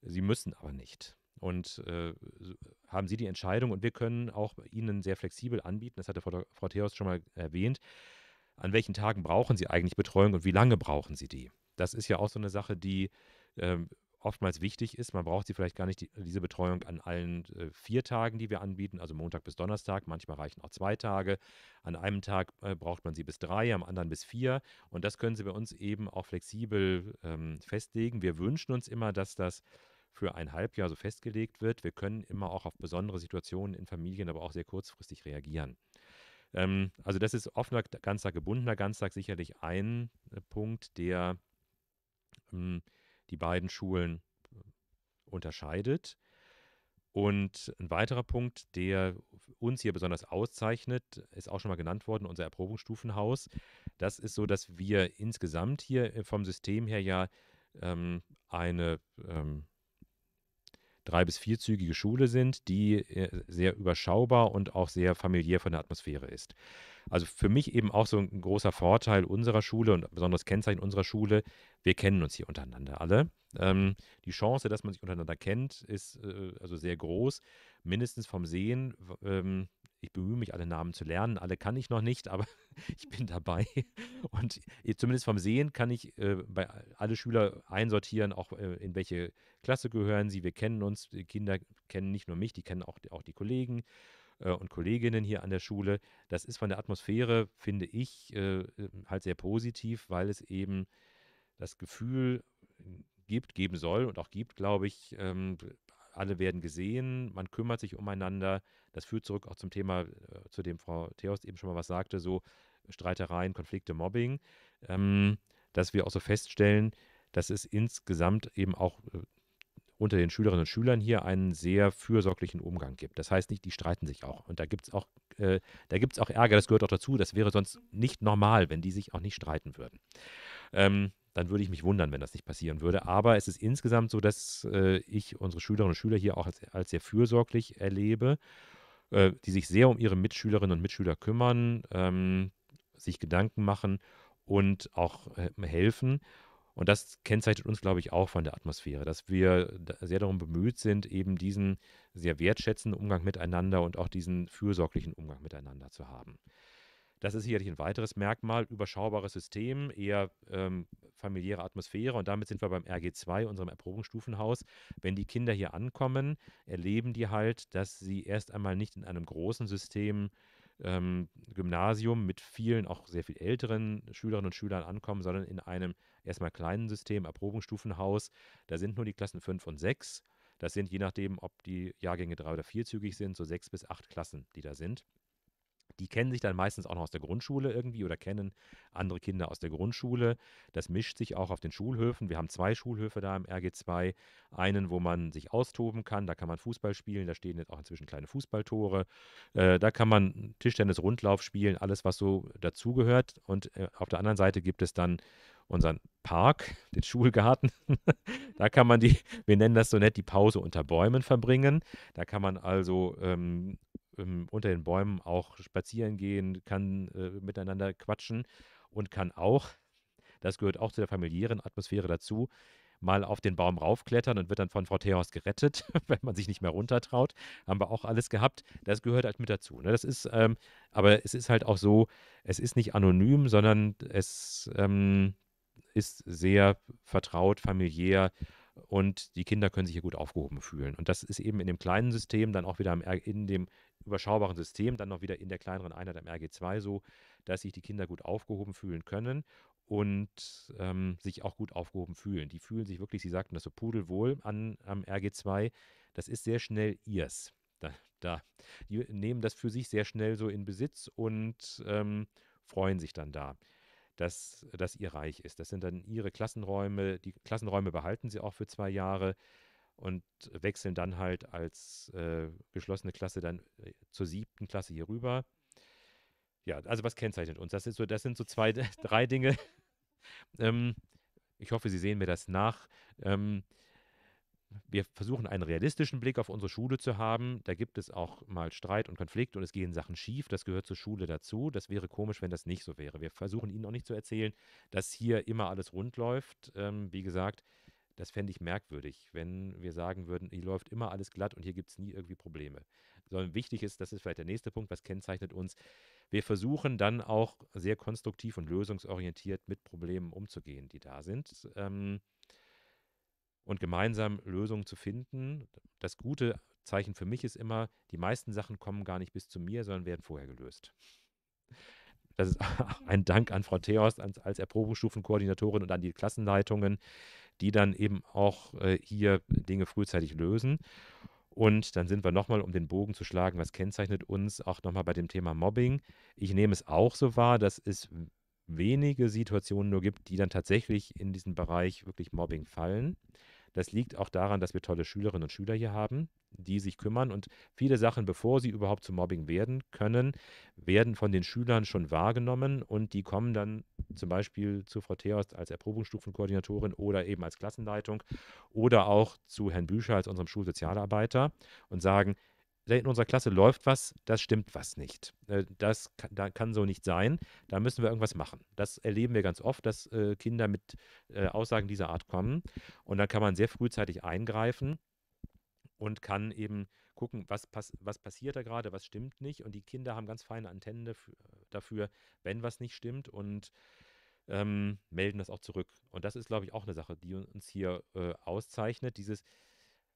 Sie müssen aber nicht. Und äh, haben Sie die Entscheidung und wir können auch Ihnen sehr flexibel anbieten, das hatte Frau, Frau Theos schon mal erwähnt, an welchen Tagen brauchen Sie eigentlich Betreuung und wie lange brauchen Sie die? Das ist ja auch so eine Sache, die ähm, oftmals wichtig ist. Man braucht sie vielleicht gar nicht, die, diese Betreuung an allen äh, vier Tagen, die wir anbieten, also Montag bis Donnerstag. Manchmal reichen auch zwei Tage. An einem Tag äh, braucht man sie bis drei, am anderen bis vier. Und das können Sie bei uns eben auch flexibel ähm, festlegen. Wir wünschen uns immer, dass das für ein Halbjahr so festgelegt wird. Wir können immer auch auf besondere Situationen in Familien, aber auch sehr kurzfristig reagieren ähm, also das ist offener Ganztag, gebundener Ganztag sicherlich ein äh, Punkt, der ähm, die beiden Schulen äh, unterscheidet. Und ein weiterer Punkt, der uns hier besonders auszeichnet, ist auch schon mal genannt worden, unser Erprobungsstufenhaus. Das ist so, dass wir insgesamt hier äh, vom System her ja ähm, eine ähm, drei- bis vierzügige Schule sind, die äh, sehr überschaubar und auch sehr familiär von der Atmosphäre ist. Also für mich eben auch so ein großer Vorteil unserer Schule und besonders Kennzeichen unserer Schule, wir kennen uns hier untereinander alle. Ähm, die Chance, dass man sich untereinander kennt, ist äh, also sehr groß, mindestens vom Sehen, ähm, ich bemühe mich, alle Namen zu lernen. Alle kann ich noch nicht, aber ich bin dabei. Und zumindest vom Sehen kann ich äh, bei alle Schüler einsortieren, auch äh, in welche Klasse gehören sie. Wir kennen uns. Die Kinder kennen nicht nur mich, die kennen auch, auch die Kollegen äh, und Kolleginnen hier an der Schule. Das ist von der Atmosphäre, finde ich, äh, äh, halt sehr positiv, weil es eben das Gefühl äh, gibt, geben soll und auch gibt, glaube ich, ähm, alle werden gesehen, man kümmert sich umeinander. Das führt zurück auch zum Thema, äh, zu dem Frau Theos eben schon mal was sagte, so Streitereien, Konflikte, Mobbing, ähm, dass wir auch so feststellen, dass es insgesamt eben auch äh, unter den Schülerinnen und Schülern hier einen sehr fürsorglichen Umgang gibt. Das heißt nicht, die streiten sich auch. Und da gibt es auch, äh, da gibt's auch Ärger, das gehört auch dazu. Das wäre sonst nicht normal, wenn die sich auch nicht streiten würden. Ähm, dann würde ich mich wundern, wenn das nicht passieren würde. Aber es ist insgesamt so, dass äh, ich unsere Schülerinnen und Schüler hier auch als, als sehr fürsorglich erlebe, äh, die sich sehr um ihre Mitschülerinnen und Mitschüler kümmern, ähm, sich Gedanken machen und auch äh, helfen. Und das kennzeichnet uns, glaube ich, auch von der Atmosphäre, dass wir sehr darum bemüht sind, eben diesen sehr wertschätzenden Umgang miteinander und auch diesen fürsorglichen Umgang miteinander zu haben. Das ist sicherlich ein weiteres Merkmal, überschaubares System, eher ähm, familiäre Atmosphäre. Und damit sind wir beim RG2, unserem Erprobungsstufenhaus. Wenn die Kinder hier ankommen, erleben die halt, dass sie erst einmal nicht in einem großen System ähm, Gymnasium mit vielen, auch sehr viel älteren Schülerinnen und Schülern ankommen, sondern in einem erstmal kleinen System, Erprobungsstufenhaus. Da sind nur die Klassen 5 und 6. Das sind je nachdem, ob die Jahrgänge drei oder vierzügig sind, so sechs bis acht Klassen, die da sind. Die kennen sich dann meistens auch noch aus der Grundschule irgendwie oder kennen andere Kinder aus der Grundschule. Das mischt sich auch auf den Schulhöfen. Wir haben zwei Schulhöfe da im RG2. Einen, wo man sich austoben kann, da kann man Fußball spielen, da stehen jetzt auch inzwischen kleine Fußballtore. Äh, da kann man Tischtennis, Rundlauf spielen, alles, was so dazugehört. Und äh, auf der anderen Seite gibt es dann unseren Park, den Schulgarten. da kann man die, wir nennen das so nett, die Pause unter Bäumen verbringen. Da kann man also ähm, ähm, unter den Bäumen auch spazieren gehen, kann äh, miteinander quatschen und kann auch, das gehört auch zu der familiären Atmosphäre dazu, mal auf den Baum raufklettern und wird dann von Frau Theos gerettet, wenn man sich nicht mehr runtertraut. Haben wir auch alles gehabt. Das gehört halt mit dazu. Ne? Das ist, ähm, aber es ist halt auch so, es ist nicht anonym, sondern es ähm, ist sehr vertraut, familiär und die Kinder können sich hier gut aufgehoben fühlen. Und das ist eben in dem kleinen System, dann auch wieder in dem überschaubaren System, dann noch wieder in der kleineren Einheit am RG2 so, dass sich die Kinder gut aufgehoben fühlen können und ähm, sich auch gut aufgehoben fühlen. Die fühlen sich wirklich, Sie sagten das so pudelwohl an, am RG2. Das ist sehr schnell ihrs. Da, da. Die nehmen das für sich sehr schnell so in Besitz und ähm, freuen sich dann da dass äh, das ihr Reich ist. Das sind dann ihre Klassenräume. Die Klassenräume behalten sie auch für zwei Jahre und wechseln dann halt als äh, geschlossene Klasse dann äh, zur siebten Klasse hier rüber. Ja, also was kennzeichnet uns? Das, so, das sind so zwei, drei Dinge. ähm, ich hoffe, Sie sehen mir das nach. Ähm, wir versuchen einen realistischen Blick auf unsere Schule zu haben. Da gibt es auch mal Streit und Konflikt und es gehen Sachen schief. Das gehört zur Schule dazu. Das wäre komisch, wenn das nicht so wäre. Wir versuchen Ihnen auch nicht zu erzählen, dass hier immer alles rund läuft. Ähm, wie gesagt, das fände ich merkwürdig, wenn wir sagen würden, hier läuft immer alles glatt und hier gibt es nie irgendwie Probleme. Sondern wichtig ist, das ist vielleicht der nächste Punkt, was kennzeichnet uns. Wir versuchen dann auch sehr konstruktiv und lösungsorientiert mit Problemen umzugehen, die da sind. Ähm, und gemeinsam Lösungen zu finden. Das gute Zeichen für mich ist immer, die meisten Sachen kommen gar nicht bis zu mir, sondern werden vorher gelöst. Das ist ein Dank an Frau Theos als, als Erprobungsstufenkoordinatorin und an die Klassenleitungen, die dann eben auch äh, hier Dinge frühzeitig lösen. Und dann sind wir nochmal, um den Bogen zu schlagen, was kennzeichnet uns, auch nochmal bei dem Thema Mobbing. Ich nehme es auch so wahr, dass es wenige Situationen nur gibt, die dann tatsächlich in diesen Bereich wirklich Mobbing fallen. Das liegt auch daran, dass wir tolle Schülerinnen und Schüler hier haben, die sich kümmern und viele Sachen, bevor sie überhaupt zum Mobbing werden können, werden von den Schülern schon wahrgenommen und die kommen dann zum Beispiel zu Frau Theost als Erprobungsstufenkoordinatorin oder eben als Klassenleitung oder auch zu Herrn Bücher als unserem Schulsozialarbeiter und sagen, in unserer Klasse läuft was, das stimmt was nicht. Äh, das kann, da kann so nicht sein, da müssen wir irgendwas machen. Das erleben wir ganz oft, dass äh, Kinder mit äh, Aussagen dieser Art kommen. Und dann kann man sehr frühzeitig eingreifen und kann eben gucken, was, pass was passiert da gerade, was stimmt nicht. Und die Kinder haben ganz feine Antennen dafür, wenn was nicht stimmt und ähm, melden das auch zurück. Und das ist, glaube ich, auch eine Sache, die uns hier äh, auszeichnet, dieses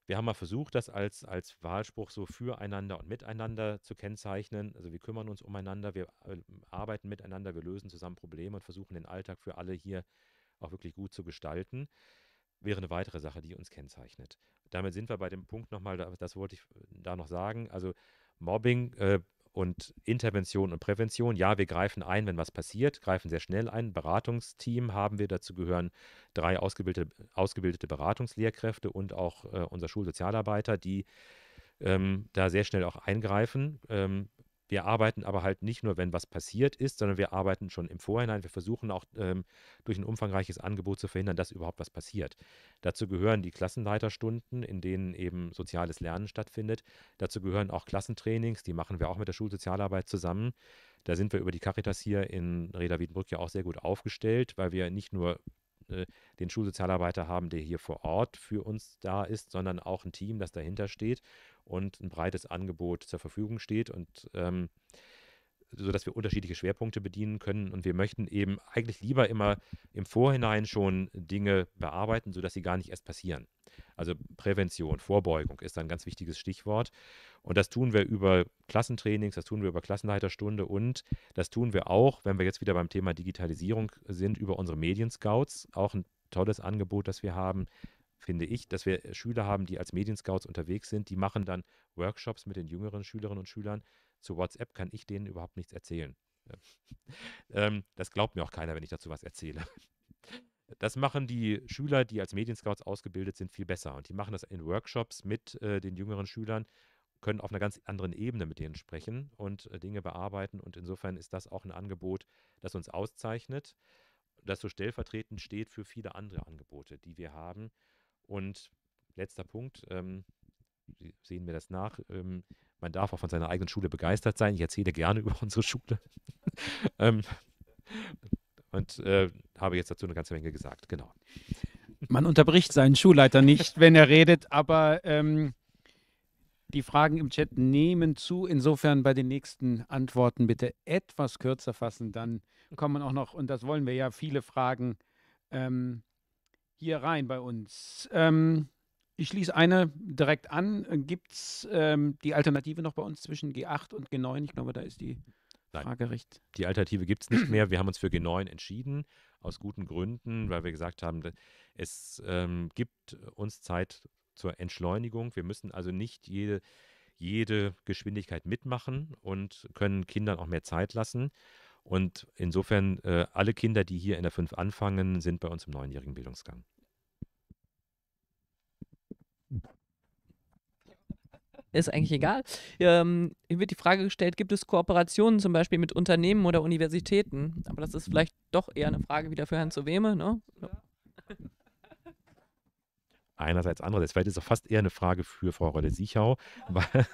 wir haben mal versucht, das als, als Wahlspruch so füreinander und miteinander zu kennzeichnen. Also wir kümmern uns umeinander, wir äh, arbeiten miteinander, wir lösen zusammen Probleme und versuchen den Alltag für alle hier auch wirklich gut zu gestalten. Wäre eine weitere Sache, die uns kennzeichnet. Damit sind wir bei dem Punkt nochmal, das wollte ich äh, da noch sagen. Also Mobbing äh, und Intervention und Prävention. Ja, wir greifen ein, wenn was passiert, greifen sehr schnell ein. Beratungsteam haben wir, dazu gehören drei ausgebildete, ausgebildete Beratungslehrkräfte und auch äh, unser Schulsozialarbeiter, die ähm, da sehr schnell auch eingreifen. Ähm, wir arbeiten aber halt nicht nur, wenn was passiert ist, sondern wir arbeiten schon im Vorhinein. Wir versuchen auch ähm, durch ein umfangreiches Angebot zu verhindern, dass überhaupt was passiert. Dazu gehören die Klassenleiterstunden, in denen eben soziales Lernen stattfindet. Dazu gehören auch Klassentrainings, die machen wir auch mit der Schulsozialarbeit zusammen. Da sind wir über die Caritas hier in Reda Wiedenbrück ja auch sehr gut aufgestellt, weil wir nicht nur äh, den Schulsozialarbeiter haben, der hier vor Ort für uns da ist, sondern auch ein Team, das dahinter steht und ein breites Angebot zur Verfügung steht und ähm, so dass wir unterschiedliche Schwerpunkte bedienen können. Und wir möchten eben eigentlich lieber immer im Vorhinein schon Dinge bearbeiten, sodass sie gar nicht erst passieren. Also Prävention, Vorbeugung ist ein ganz wichtiges Stichwort. Und das tun wir über Klassentrainings, das tun wir über Klassenleiterstunde und das tun wir auch, wenn wir jetzt wieder beim Thema Digitalisierung sind, über unsere Medienscouts, Auch ein tolles Angebot, das wir haben, finde ich, dass wir äh, Schüler haben, die als Medienscouts unterwegs sind, die machen dann Workshops mit den jüngeren Schülerinnen und Schülern. Zu WhatsApp kann ich denen überhaupt nichts erzählen. Ne? Ähm, das glaubt mir auch keiner, wenn ich dazu was erzähle. Das machen die Schüler, die als Medienscouts ausgebildet sind, viel besser. Und die machen das in Workshops mit äh, den jüngeren Schülern, können auf einer ganz anderen Ebene mit denen sprechen und äh, Dinge bearbeiten. Und insofern ist das auch ein Angebot, das uns auszeichnet, das so stellvertretend steht für viele andere Angebote, die wir haben und letzter Punkt, ähm, sehen wir das nach, ähm, man darf auch von seiner eigenen Schule begeistert sein. Ich erzähle gerne über unsere Schule. ähm, und äh, habe jetzt dazu eine ganze Menge gesagt, genau. Man unterbricht seinen Schulleiter nicht, wenn er redet, aber ähm, die Fragen im Chat nehmen zu. Insofern bei den nächsten Antworten bitte etwas kürzer fassen, dann kommen auch noch, und das wollen wir ja, viele Fragen ähm, hier rein bei uns. Ähm, ich schließe eine direkt an. Gibt es ähm, die Alternative noch bei uns zwischen G8 und G9? Ich glaube, da ist die Nein. Frage recht. Die Alternative gibt es nicht mehr. Wir haben uns für G9 entschieden, aus guten Gründen, weil wir gesagt haben, es ähm, gibt uns Zeit zur Entschleunigung. Wir müssen also nicht jede, jede Geschwindigkeit mitmachen und können Kindern auch mehr Zeit lassen. Und insofern, äh, alle Kinder, die hier in der 5 anfangen, sind bei uns im neunjährigen Bildungsgang. Ist eigentlich egal. Ähm, hier wird die Frage gestellt, gibt es Kooperationen zum Beispiel mit Unternehmen oder Universitäten? Aber das ist vielleicht doch eher eine Frage wieder für Herrn Zoweme, ne? Ja. einerseits, andererseits. Vielleicht ist es fast eher eine Frage für Frau rolle sichau weil,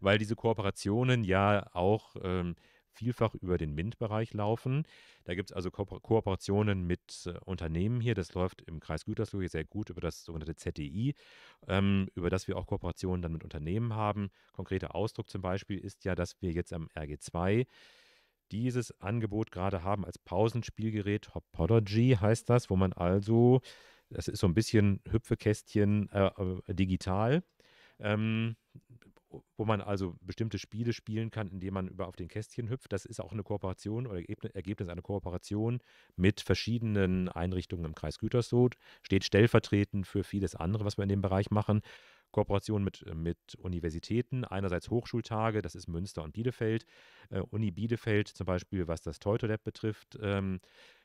weil, diese Kooperationen ja auch ähm, vielfach über den MINT-Bereich laufen. Da gibt es also Ko Kooperationen mit äh, Unternehmen hier. Das läuft im Kreis Gütersloh hier sehr gut über das sogenannte ZDI, ähm, über das wir auch Kooperationen dann mit Unternehmen haben. Konkreter Ausdruck zum Beispiel ist ja, dass wir jetzt am RG2 dieses Angebot gerade haben als Pausenspielgerät. Hopology heißt das, wo man also, das ist so ein bisschen Hüpfekästchen äh, äh digital. Ähm, wo man also bestimmte Spiele spielen kann, indem man über auf den Kästchen hüpft. Das ist auch eine Kooperation oder Ergebnis einer Kooperation mit verschiedenen Einrichtungen im Kreis Gütersloh. Steht stellvertretend für vieles andere, was wir in dem Bereich machen. Kooperation mit, mit Universitäten, einerseits Hochschultage, das ist Münster und Bielefeld, äh, Uni Bielefeld zum Beispiel, was das Teutolab betrifft, ähm,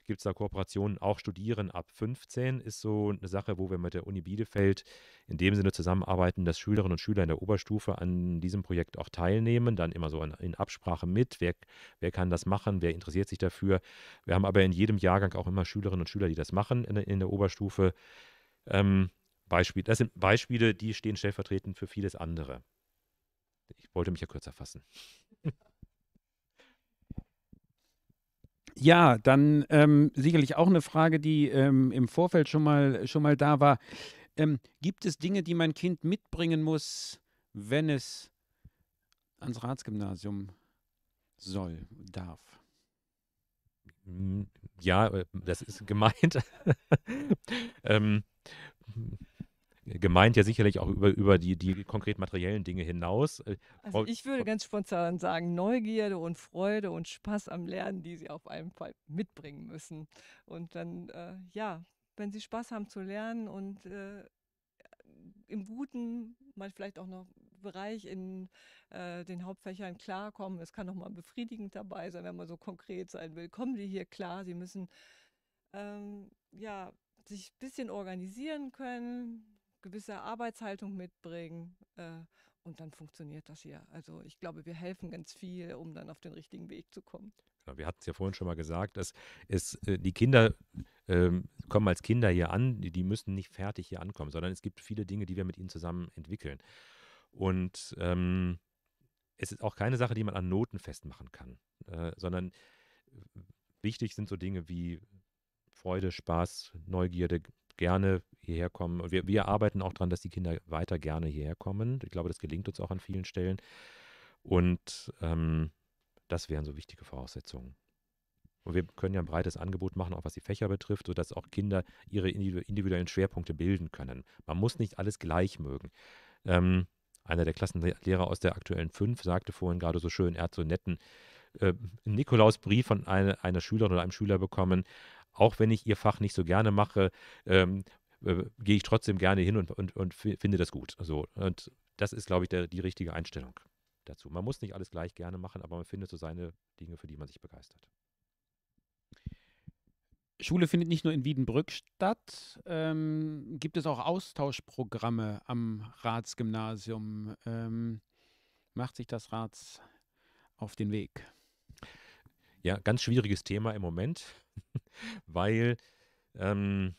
gibt es da Kooperationen. Auch Studieren ab 15 ist so eine Sache, wo wir mit der Uni Bielefeld in dem Sinne zusammenarbeiten, dass Schülerinnen und Schüler in der Oberstufe an diesem Projekt auch teilnehmen, dann immer so in Absprache mit, wer, wer kann das machen, wer interessiert sich dafür. Wir haben aber in jedem Jahrgang auch immer Schülerinnen und Schüler, die das machen in der, in der Oberstufe. Ähm, Beispiel, das sind Beispiele, die stehen stellvertretend für vieles andere. Ich wollte mich ja kürzer fassen. Ja, dann ähm, sicherlich auch eine Frage, die ähm, im Vorfeld schon mal, schon mal da war. Ähm, gibt es Dinge, die mein Kind mitbringen muss, wenn es ans Ratsgymnasium soll, darf? Hm, ja, äh, das ist gemeint. ähm, gemeint ja sicherlich auch über, über die, die konkret materiellen Dinge hinaus. Äh, also ich würde ganz spontan sagen, Neugierde und Freude und Spaß am Lernen, die sie auf einen Fall mitbringen müssen. Und dann, äh, ja, wenn sie Spaß haben zu lernen und äh, im Guten, mal vielleicht auch noch Bereich in äh, den Hauptfächern klarkommen, es kann noch mal befriedigend dabei sein, wenn man so konkret sein will, kommen die hier klar, sie müssen ähm, ja sich ein bisschen organisieren können, gewisse Arbeitshaltung mitbringen äh, und dann funktioniert das hier. Also ich glaube, wir helfen ganz viel, um dann auf den richtigen Weg zu kommen. Genau, wir hatten es ja vorhin schon mal gesagt, dass es, äh, die Kinder äh, kommen als Kinder hier an, die, die müssen nicht fertig hier ankommen, sondern es gibt viele Dinge, die wir mit ihnen zusammen entwickeln. Und ähm, es ist auch keine Sache, die man an Noten festmachen kann, äh, sondern wichtig sind so Dinge wie Freude, Spaß, Neugierde, gerne hierher kommen. Wir, wir arbeiten auch daran, dass die Kinder weiter gerne hierher kommen. Ich glaube, das gelingt uns auch an vielen Stellen. Und ähm, das wären so wichtige Voraussetzungen. Und wir können ja ein breites Angebot machen, auch was die Fächer betrifft, sodass auch Kinder ihre individuellen Schwerpunkte bilden können. Man muss nicht alles gleich mögen. Ähm, einer der Klassenlehrer aus der aktuellen 5 sagte vorhin gerade so schön, er hat so einen netten äh, Nikolausbrief von eine, einer Schülerin oder einem Schüler bekommen auch wenn ich ihr Fach nicht so gerne mache, ähm, äh, gehe ich trotzdem gerne hin und, und, und finde das gut. So, und das ist, glaube ich, der, die richtige Einstellung dazu. Man muss nicht alles gleich gerne machen, aber man findet so seine Dinge, für die man sich begeistert. Schule findet nicht nur in Wiedenbrück statt. Ähm, gibt es auch Austauschprogramme am Ratsgymnasium? Ähm, macht sich das Rats auf den Weg? Ja, ganz schwieriges Thema im Moment. weil ähm,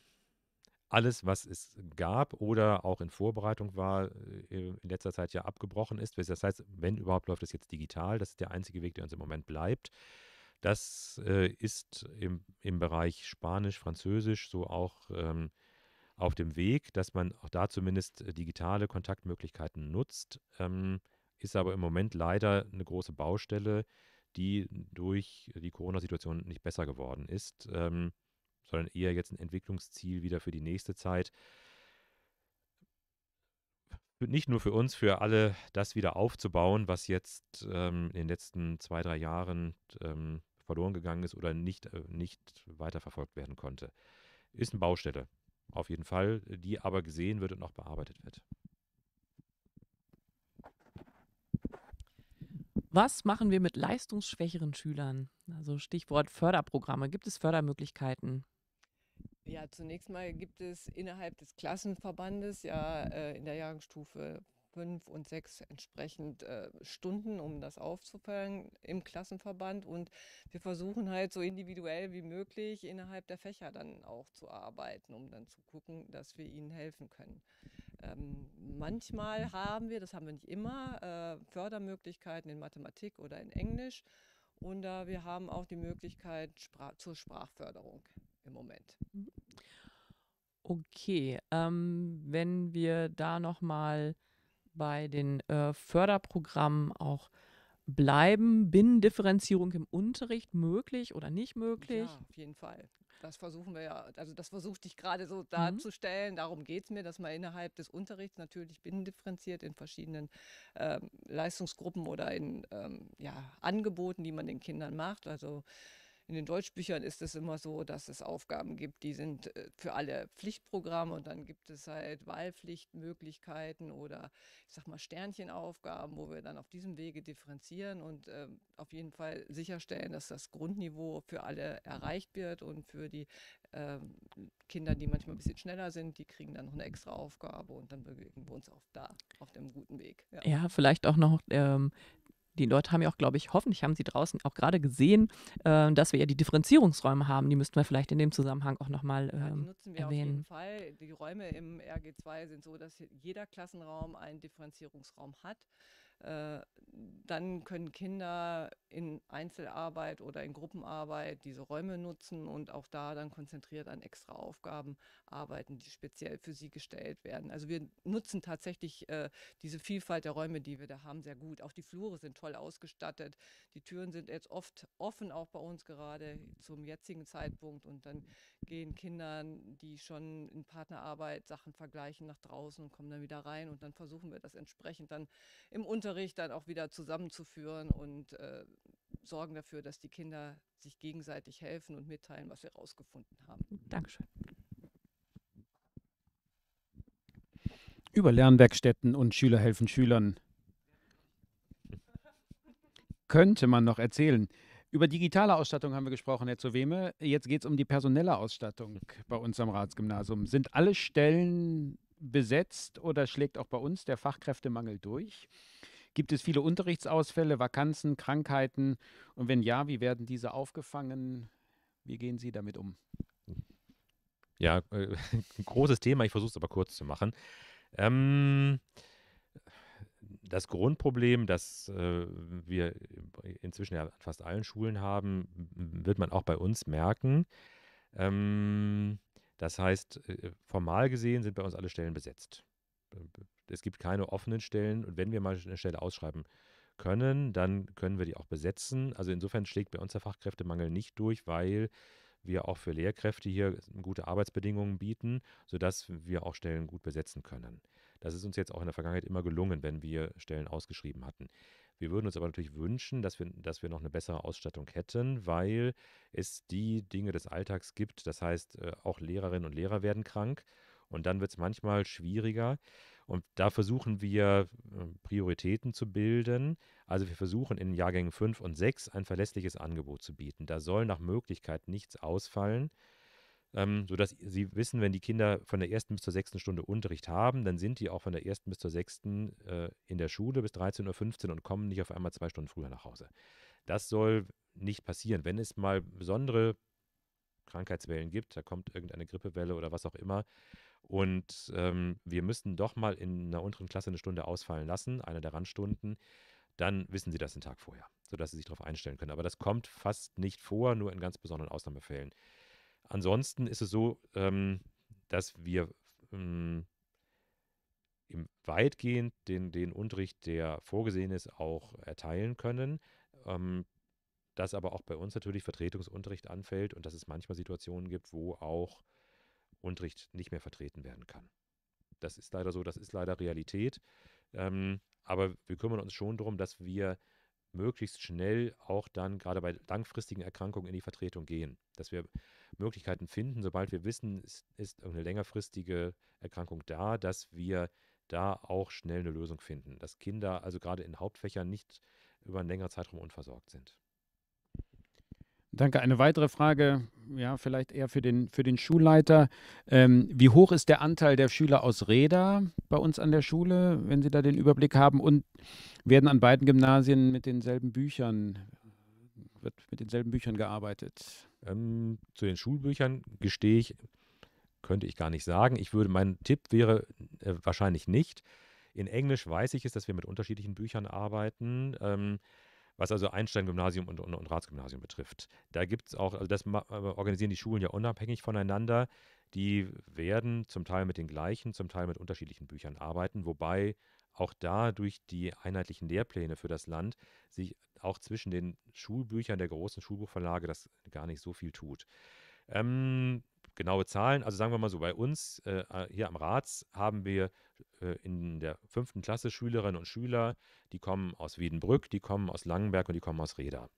alles, was es gab oder auch in Vorbereitung war, äh, in letzter Zeit ja abgebrochen ist. Das heißt, wenn überhaupt läuft es jetzt digital, das ist der einzige Weg, der uns im Moment bleibt. Das äh, ist im, im Bereich Spanisch, Französisch so auch ähm, auf dem Weg, dass man auch da zumindest äh, digitale Kontaktmöglichkeiten nutzt. Ähm, ist aber im Moment leider eine große Baustelle, die durch die Corona-Situation nicht besser geworden ist, ähm, sondern eher jetzt ein Entwicklungsziel wieder für die nächste Zeit. Nicht nur für uns, für alle, das wieder aufzubauen, was jetzt ähm, in den letzten zwei, drei Jahren ähm, verloren gegangen ist oder nicht, äh, nicht weiterverfolgt werden konnte. Ist eine Baustelle, auf jeden Fall, die aber gesehen wird und auch bearbeitet wird. Was machen wir mit leistungsschwächeren Schülern? Also Stichwort Förderprogramme. Gibt es Fördermöglichkeiten? Ja, zunächst mal gibt es innerhalb des Klassenverbandes ja äh, in der Jahrgangsstufe 5 und 6 entsprechend äh, Stunden, um das aufzufangen im Klassenverband. Und wir versuchen halt so individuell wie möglich innerhalb der Fächer dann auch zu arbeiten, um dann zu gucken, dass wir ihnen helfen können. Ähm, manchmal haben wir, das haben wir nicht immer, äh, Fördermöglichkeiten in Mathematik oder in Englisch. Und äh, wir haben auch die Möglichkeit Spra zur Sprachförderung im Moment. Mhm. Okay, ähm, wenn wir da nochmal bei den äh, Förderprogrammen auch bleiben Binnendifferenzierung im Unterricht möglich oder nicht möglich? Ja, auf jeden Fall. Das versuchen wir ja, also das versuchte ich gerade so mhm. darzustellen. Mhm. Darum geht es mir, dass man innerhalb des Unterrichts natürlich binnendifferenziert in verschiedenen ähm, Leistungsgruppen oder in ähm, ja, Angeboten, die man den Kindern macht. Also in den Deutschbüchern ist es immer so, dass es Aufgaben gibt, die sind äh, für alle Pflichtprogramme und dann gibt es halt Wahlpflichtmöglichkeiten oder ich sag mal Sternchenaufgaben, wo wir dann auf diesem Wege differenzieren und äh, auf jeden Fall sicherstellen, dass das Grundniveau für alle erreicht wird und für die äh, Kinder, die manchmal ein bisschen schneller sind, die kriegen dann noch eine extra Aufgabe und dann bewegen wir uns auch da auf dem guten Weg. Ja, ja vielleicht auch noch ähm, die Leute haben ja auch, glaube ich, hoffentlich haben sie draußen auch gerade gesehen, äh, dass wir ja die Differenzierungsräume haben. Die müssten wir vielleicht in dem Zusammenhang auch nochmal ähm, ja, die ähm, nutzen wir erwähnen. Auf jeden Fall. Die Räume im RG2 sind so, dass jeder Klassenraum einen Differenzierungsraum hat. Äh, dann können Kinder in Einzelarbeit oder in Gruppenarbeit diese Räume nutzen und auch da dann konzentriert an extra Aufgaben arbeiten, die speziell für sie gestellt werden. Also wir nutzen tatsächlich äh, diese Vielfalt der Räume, die wir da haben, sehr gut. Auch die Flure sind toll ausgestattet. Die Türen sind jetzt oft offen, auch bei uns gerade zum jetzigen Zeitpunkt. Und dann gehen Kindern, die schon in Partnerarbeit Sachen vergleichen, nach draußen und kommen dann wieder rein. Und dann versuchen wir das entsprechend dann im Unterricht Unterricht dann auch wieder zusammenzuführen und äh, sorgen dafür, dass die Kinder sich gegenseitig helfen und mitteilen, was wir herausgefunden haben. Dankeschön. Über Lernwerkstätten und Schüler helfen Schülern könnte man noch erzählen. Über digitale Ausstattung haben wir gesprochen, Herr Zoweme. Jetzt geht es um die personelle Ausstattung bei uns am Ratsgymnasium. Sind alle Stellen besetzt oder schlägt auch bei uns der Fachkräftemangel durch? Gibt es viele Unterrichtsausfälle, Vakanzen, Krankheiten? Und wenn ja, wie werden diese aufgefangen? Wie gehen Sie damit um? Ja, ein äh, großes Thema. Ich versuche es aber kurz zu machen. Ähm, das Grundproblem, das äh, wir inzwischen ja fast allen Schulen haben, wird man auch bei uns merken. Ähm, das heißt, äh, formal gesehen sind bei uns alle Stellen besetzt es gibt keine offenen Stellen und wenn wir mal eine Stelle ausschreiben können, dann können wir die auch besetzen. Also insofern schlägt bei uns der Fachkräftemangel nicht durch, weil wir auch für Lehrkräfte hier gute Arbeitsbedingungen bieten, sodass wir auch Stellen gut besetzen können. Das ist uns jetzt auch in der Vergangenheit immer gelungen, wenn wir Stellen ausgeschrieben hatten. Wir würden uns aber natürlich wünschen, dass wir, dass wir noch eine bessere Ausstattung hätten, weil es die Dinge des Alltags gibt. Das heißt, äh, auch Lehrerinnen und Lehrer werden krank. Und dann wird es manchmal schwieriger, und da versuchen wir ähm, Prioritäten zu bilden. Also wir versuchen in den Jahrgängen 5 und 6 ein verlässliches Angebot zu bieten. Da soll nach Möglichkeit nichts ausfallen, ähm, sodass Sie wissen, wenn die Kinder von der ersten bis zur sechsten Stunde Unterricht haben, dann sind die auch von der ersten bis zur sechsten äh, in der Schule bis 13.15 Uhr und kommen nicht auf einmal zwei Stunden früher nach Hause. Das soll nicht passieren. Wenn es mal besondere Krankheitswellen gibt, da kommt irgendeine Grippewelle oder was auch immer, und ähm, wir müssen doch mal in einer unteren Klasse eine Stunde ausfallen lassen, eine der Randstunden. Dann wissen Sie das den Tag vorher, sodass Sie sich darauf einstellen können. Aber das kommt fast nicht vor, nur in ganz besonderen Ausnahmefällen. Ansonsten ist es so, ähm, dass wir ähm, im weitgehend den, den Unterricht, der vorgesehen ist, auch erteilen können. Ähm, dass aber auch bei uns natürlich Vertretungsunterricht anfällt und dass es manchmal Situationen gibt, wo auch Unterricht nicht mehr vertreten werden kann. Das ist leider so, das ist leider Realität. Ähm, aber wir kümmern uns schon darum, dass wir möglichst schnell auch dann gerade bei langfristigen Erkrankungen in die Vertretung gehen. Dass wir Möglichkeiten finden, sobald wir wissen, es ist eine längerfristige Erkrankung da, dass wir da auch schnell eine Lösung finden. Dass Kinder also gerade in Hauptfächern nicht über einen längeren Zeitraum unversorgt sind. Danke. Eine weitere Frage ja, vielleicht eher für den, für den Schulleiter. Ähm, wie hoch ist der Anteil der Schüler aus Reda bei uns an der Schule, wenn Sie da den Überblick haben? Und werden an beiden Gymnasien mit denselben Büchern, wird mit denselben Büchern gearbeitet? Ähm, zu den Schulbüchern gestehe ich, könnte ich gar nicht sagen. Ich würde, mein Tipp wäre äh, wahrscheinlich nicht. In Englisch weiß ich es, dass wir mit unterschiedlichen Büchern arbeiten. Ähm, was also Einstein-Gymnasium und, und, und Ratsgymnasium betrifft. Da gibt es auch, also das äh, organisieren die Schulen ja unabhängig voneinander. Die werden zum Teil mit den gleichen, zum Teil mit unterschiedlichen Büchern arbeiten, wobei auch da durch die einheitlichen Lehrpläne für das Land sich auch zwischen den Schulbüchern der großen Schulbuchverlage das gar nicht so viel tut. Ähm, genaue Zahlen, also sagen wir mal so, bei uns äh, hier am Rats haben wir äh, in der fünften Klasse Schülerinnen und Schüler, die kommen aus Wiedenbrück, die kommen aus Langenberg und die kommen aus Reda.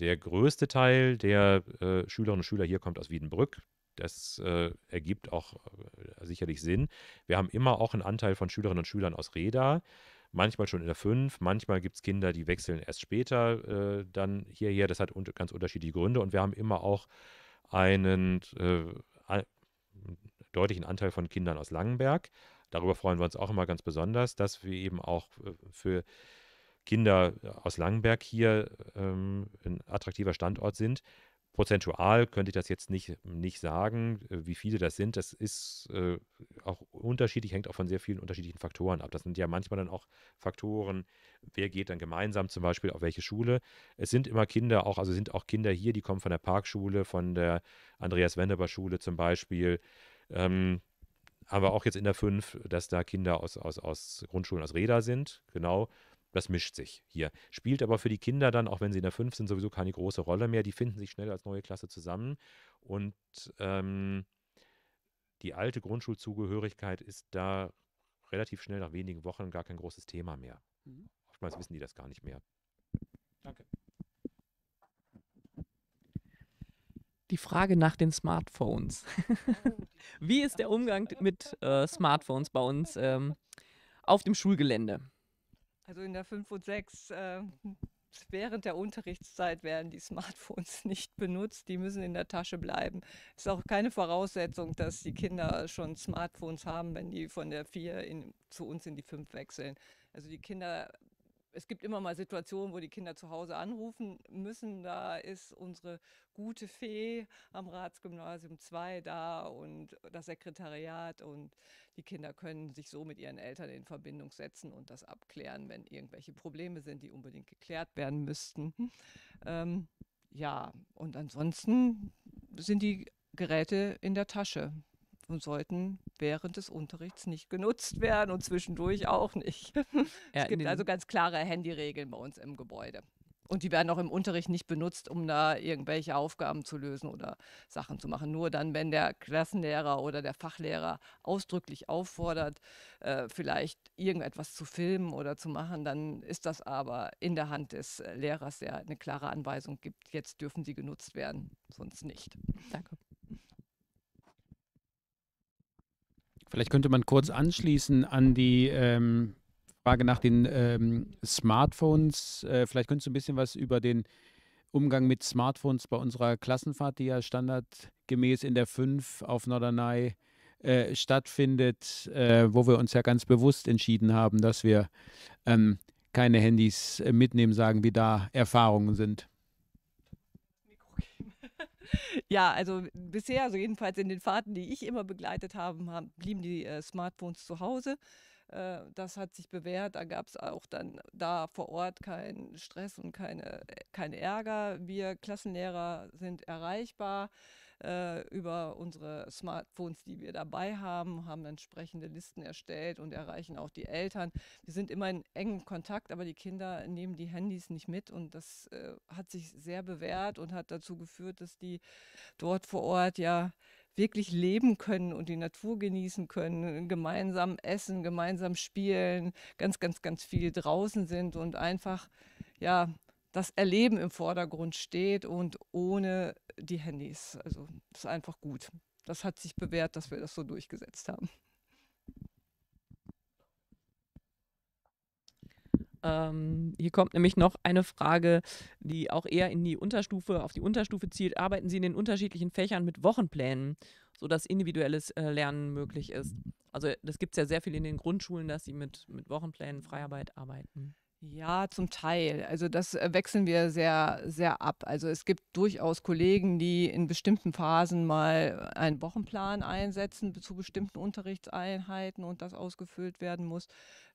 Der größte Teil der äh, Schülerinnen und Schüler hier kommt aus Wiedenbrück. Das äh, ergibt auch äh, sicherlich Sinn. Wir haben immer auch einen Anteil von Schülerinnen und Schülern aus Reda manchmal schon in der 5, manchmal gibt es Kinder, die wechseln erst später äh, dann hierher. Das hat un ganz unterschiedliche Gründe und wir haben immer auch einen äh, deutlichen Anteil von Kindern aus Langenberg. Darüber freuen wir uns auch immer ganz besonders, dass wir eben auch äh, für Kinder aus Langenberg hier ähm, ein attraktiver Standort sind. Prozentual könnte ich das jetzt nicht, nicht sagen, äh, wie viele das sind. Das ist äh, auch unterschiedlich, hängt auch von sehr vielen unterschiedlichen Faktoren ab. Das sind ja manchmal dann auch Faktoren, wer geht dann gemeinsam zum Beispiel auf welche Schule. Es sind immer Kinder auch, also sind auch Kinder hier, die kommen von der Parkschule, von der Andreas Wendeber Schule zum Beispiel. Ähm, aber auch jetzt in der 5, dass da Kinder aus, aus, aus Grundschulen aus Räder sind, genau das mischt sich hier. Spielt aber für die Kinder dann, auch wenn sie in der 5 sind, sowieso keine große Rolle mehr. Die finden sich schnell als neue Klasse zusammen. Und ähm, die alte Grundschulzugehörigkeit ist da relativ schnell nach wenigen Wochen gar kein großes Thema mehr. Mhm. Oftmals wissen die das gar nicht mehr. Danke. Die Frage nach den Smartphones. Wie ist der Umgang mit äh, Smartphones bei uns ähm, auf dem Schulgelände? Also in der 5 und 6 äh, während der Unterrichtszeit werden die Smartphones nicht benutzt, die müssen in der Tasche bleiben. Ist auch keine Voraussetzung, dass die Kinder schon Smartphones haben, wenn die von der 4 in, zu uns in die 5 wechseln. Also die Kinder es gibt immer mal Situationen, wo die Kinder zu Hause anrufen müssen. Da ist unsere gute Fee am Ratsgymnasium 2 da und das Sekretariat und die Kinder können sich so mit ihren Eltern in Verbindung setzen und das abklären, wenn irgendwelche Probleme sind, die unbedingt geklärt werden müssten. Ähm, ja, und ansonsten sind die Geräte in der Tasche und sollten während des Unterrichts nicht genutzt werden und zwischendurch auch nicht. Ja, es gibt also ganz klare Handyregeln bei uns im Gebäude. Und die werden auch im Unterricht nicht benutzt, um da irgendwelche Aufgaben zu lösen oder Sachen zu machen. Nur dann, wenn der Klassenlehrer oder der Fachlehrer ausdrücklich auffordert, äh, vielleicht irgendetwas zu filmen oder zu machen, dann ist das aber in der Hand des Lehrers, der eine klare Anweisung gibt, jetzt dürfen sie genutzt werden, sonst nicht. Danke. Vielleicht könnte man kurz anschließen an die ähm, Frage nach den ähm, Smartphones. Äh, vielleicht könntest du ein bisschen was über den Umgang mit Smartphones bei unserer Klassenfahrt, die ja standardgemäß in der 5 auf Norderney äh, stattfindet, äh, wo wir uns ja ganz bewusst entschieden haben, dass wir ähm, keine Handys mitnehmen, sagen, wie da Erfahrungen sind ja, also bisher, also jedenfalls in den Fahrten, die ich immer begleitet habe, blieben die äh, Smartphones zu Hause. Äh, das hat sich bewährt. Da gab es auch dann da vor Ort keinen Stress und keine, äh, keinen Ärger. Wir Klassenlehrer sind erreichbar äh, über unsere Smartphones, die wir dabei haben, haben entsprechende Listen erstellt und erreichen auch die Eltern. Wir sind immer in engem Kontakt, aber die Kinder nehmen die Handys nicht mit und das äh, hat sich sehr bewährt und hat dazu geführt, dass die dort vor Ort ja wirklich leben können und die Natur genießen können, gemeinsam essen, gemeinsam spielen, ganz, ganz, ganz viel draußen sind und einfach, ja, das Erleben im Vordergrund steht und ohne die Handys. Also das ist einfach gut. Das hat sich bewährt, dass wir das so durchgesetzt haben. Ähm, hier kommt nämlich noch eine Frage, die auch eher in die Unterstufe, auf die Unterstufe zielt. Arbeiten Sie in den unterschiedlichen Fächern mit Wochenplänen, sodass individuelles äh, Lernen möglich ist? Also das gibt es ja sehr viel in den Grundschulen, dass sie mit, mit Wochenplänen Freiarbeit arbeiten. Ja, zum Teil. Also das äh, wechseln wir sehr, sehr ab. Also es gibt durchaus Kollegen, die in bestimmten Phasen mal einen Wochenplan einsetzen zu bestimmten Unterrichtseinheiten und das ausgefüllt werden muss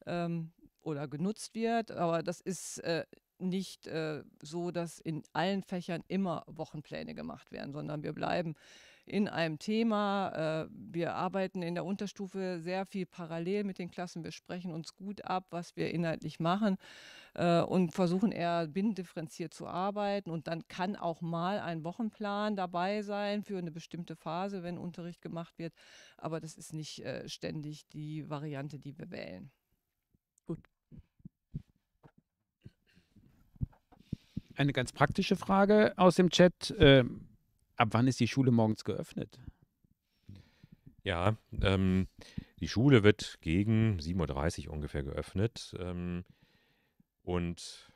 ähm, oder genutzt wird. Aber das ist äh, nicht äh, so, dass in allen Fächern immer Wochenpläne gemacht werden, sondern wir bleiben in einem Thema. Äh, wir arbeiten in der Unterstufe sehr viel parallel mit den Klassen. Wir sprechen uns gut ab, was wir inhaltlich machen äh, und versuchen eher binnendifferenziert zu arbeiten. Und dann kann auch mal ein Wochenplan dabei sein für eine bestimmte Phase, wenn Unterricht gemacht wird. Aber das ist nicht äh, ständig die Variante, die wir wählen. Gut. Eine ganz praktische Frage aus dem Chat. Ähm, ab wann ist die Schule morgens geöffnet? Ja, ähm, die Schule wird gegen 7.30 Uhr ungefähr geöffnet. Ähm, und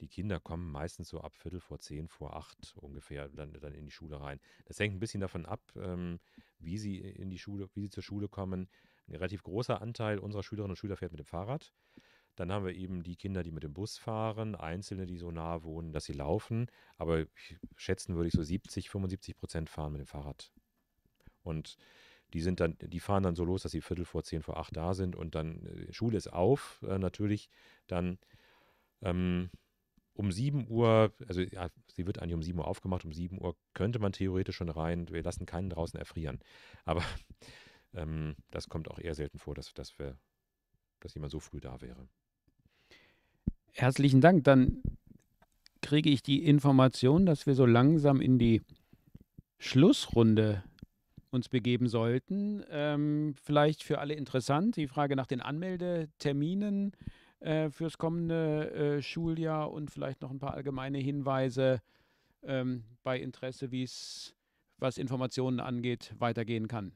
die Kinder kommen meistens so ab Viertel vor zehn, vor acht ungefähr dann, dann in die Schule rein. Das hängt ein bisschen davon ab, ähm, wie sie in die Schule, wie sie zur Schule kommen. Ein relativ großer Anteil unserer Schülerinnen und Schüler fährt mit dem Fahrrad. Dann haben wir eben die Kinder, die mit dem Bus fahren, Einzelne, die so nah wohnen, dass sie laufen. Aber schätzen würde ich so 70, 75 Prozent fahren mit dem Fahrrad. Und die sind dann, die fahren dann so los, dass sie Viertel vor zehn vor acht da sind und dann äh, Schule ist auf, äh, natürlich. Dann ähm, um sieben Uhr, also ja, sie wird eigentlich um sieben Uhr aufgemacht, um sieben Uhr könnte man theoretisch schon rein, wir lassen keinen draußen erfrieren. Aber ähm, das kommt auch eher selten vor, dass, dass, wir, dass jemand so früh da wäre. Herzlichen Dank. Dann kriege ich die Information, dass wir so langsam in die Schlussrunde uns begeben sollten. Ähm, vielleicht für alle interessant, die Frage nach den Anmeldeterminen äh, fürs kommende äh, Schuljahr und vielleicht noch ein paar allgemeine Hinweise ähm, bei Interesse, wie es, was Informationen angeht, weitergehen kann.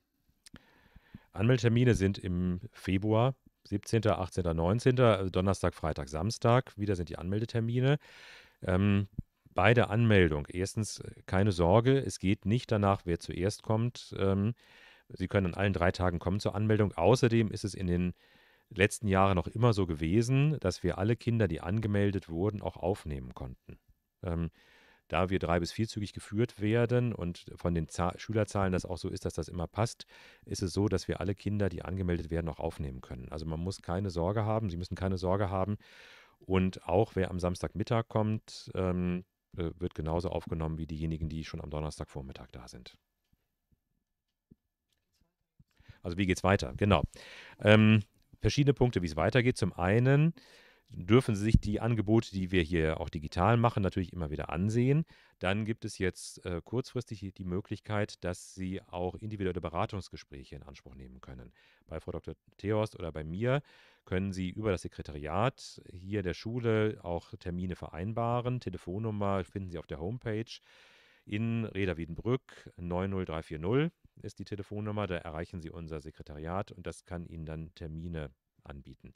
Anmeldetermine sind im Februar 17., 18., 19., also Donnerstag, Freitag, Samstag. Wieder sind die Anmeldetermine. Ähm, bei der Anmeldung, erstens äh, keine Sorge, es geht nicht danach, wer zuerst kommt. Ähm, Sie können an allen drei Tagen kommen zur Anmeldung. Außerdem ist es in den letzten Jahren noch immer so gewesen, dass wir alle Kinder, die angemeldet wurden, auch aufnehmen konnten. Ähm, da wir drei- bis vierzügig geführt werden und von den Zahl Schülerzahlen das auch so ist, dass das immer passt, ist es so, dass wir alle Kinder, die angemeldet werden, auch aufnehmen können. Also man muss keine Sorge haben, sie müssen keine Sorge haben. Und auch wer am Samstagmittag kommt, ähm, äh, wird genauso aufgenommen wie diejenigen, die schon am Donnerstagvormittag da sind. Also wie geht es weiter? Genau. Ähm, verschiedene Punkte, wie es weitergeht. Zum einen dürfen Sie sich die Angebote, die wir hier auch digital machen, natürlich immer wieder ansehen. Dann gibt es jetzt äh, kurzfristig die Möglichkeit, dass Sie auch individuelle Beratungsgespräche in Anspruch nehmen können. Bei Frau Dr. Theost oder bei mir können Sie über das Sekretariat hier der Schule auch Termine vereinbaren. Telefonnummer finden Sie auf der Homepage. In Reda Wiedenbrück 90340 ist die Telefonnummer. Da erreichen Sie unser Sekretariat und das kann Ihnen dann Termine anbieten.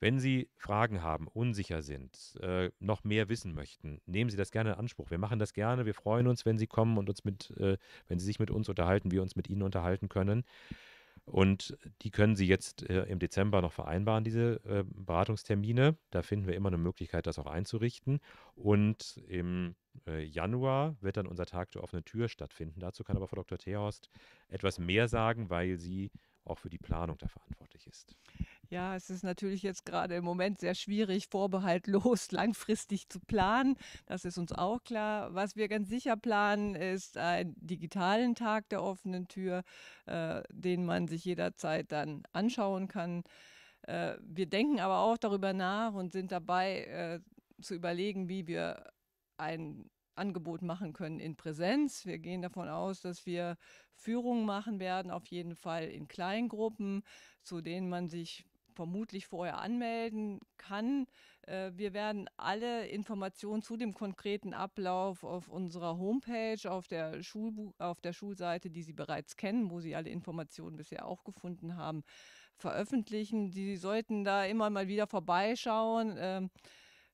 Wenn Sie Fragen haben, unsicher sind, äh, noch mehr wissen möchten, nehmen Sie das gerne in Anspruch. Wir machen das gerne. Wir freuen uns, wenn Sie kommen und uns mit, äh, wenn Sie sich mit uns unterhalten, wir uns mit Ihnen unterhalten können. Und die können Sie jetzt äh, im Dezember noch vereinbaren, diese äh, Beratungstermine. Da finden wir immer eine Möglichkeit, das auch einzurichten. Und im äh, Januar wird dann unser Tag der offenen Tür stattfinden. Dazu kann aber Frau Dr. Theorst etwas mehr sagen, weil sie auch für die Planung da verantwortlich ist. Ja, es ist natürlich jetzt gerade im Moment sehr schwierig, vorbehaltlos langfristig zu planen. Das ist uns auch klar. Was wir ganz sicher planen, ist einen digitalen Tag der offenen Tür, äh, den man sich jederzeit dann anschauen kann. Äh, wir denken aber auch darüber nach und sind dabei äh, zu überlegen, wie wir ein Angebot machen können in Präsenz. Wir gehen davon aus, dass wir Führungen machen werden, auf jeden Fall in Kleingruppen, zu denen man sich vermutlich vorher anmelden kann. Äh, wir werden alle Informationen zu dem konkreten Ablauf auf unserer Homepage, auf der, Schulbu auf der Schulseite, die Sie bereits kennen, wo Sie alle Informationen bisher auch gefunden haben, veröffentlichen. Sie sollten da immer mal wieder vorbeischauen. Ähm,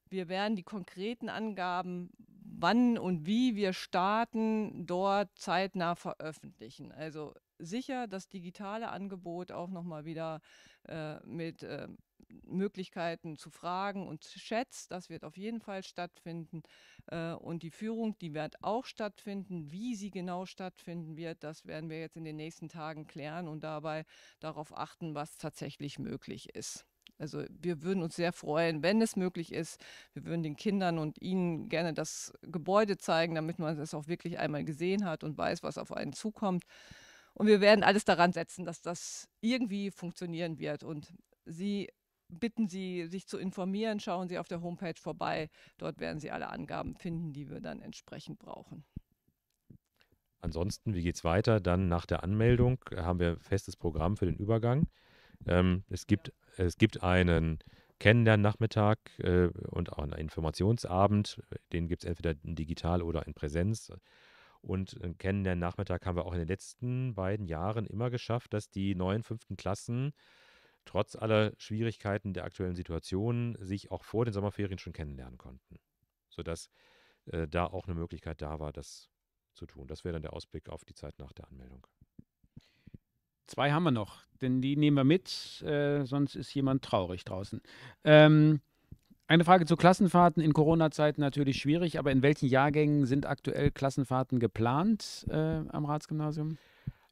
wir werden die konkreten Angaben, wann und wie wir starten, dort zeitnah veröffentlichen. Also sicher das digitale Angebot auch nochmal wieder äh, mit äh, Möglichkeiten zu fragen und Chats, das wird auf jeden Fall stattfinden. Äh, und die Führung, die wird auch stattfinden. Wie sie genau stattfinden wird, das werden wir jetzt in den nächsten Tagen klären und dabei darauf achten, was tatsächlich möglich ist. Also wir würden uns sehr freuen, wenn es möglich ist. Wir würden den Kindern und ihnen gerne das Gebäude zeigen, damit man es auch wirklich einmal gesehen hat und weiß, was auf einen zukommt. Und wir werden alles daran setzen, dass das irgendwie funktionieren wird. Und Sie bitten Sie, sich zu informieren. Schauen Sie auf der Homepage vorbei. Dort werden Sie alle Angaben finden, die wir dann entsprechend brauchen. Ansonsten, wie geht es weiter? Dann nach der Anmeldung äh, haben wir festes Programm für den Übergang. Ähm, es, gibt, es gibt einen Kennenlernnachmittag äh, und auch einen Informationsabend. Den gibt es entweder digital oder in Präsenz. Und äh, kennen den Nachmittag haben wir auch in den letzten beiden Jahren immer geschafft, dass die neuen fünften Klassen trotz aller Schwierigkeiten der aktuellen Situation sich auch vor den Sommerferien schon kennenlernen konnten. Sodass äh, da auch eine Möglichkeit da war, das zu tun. Das wäre dann der Ausblick auf die Zeit nach der Anmeldung. Zwei haben wir noch, denn die nehmen wir mit, äh, sonst ist jemand traurig draußen. Ähm, eine Frage zu Klassenfahrten in Corona-Zeiten natürlich schwierig, aber in welchen Jahrgängen sind aktuell Klassenfahrten geplant äh, am Ratsgymnasium?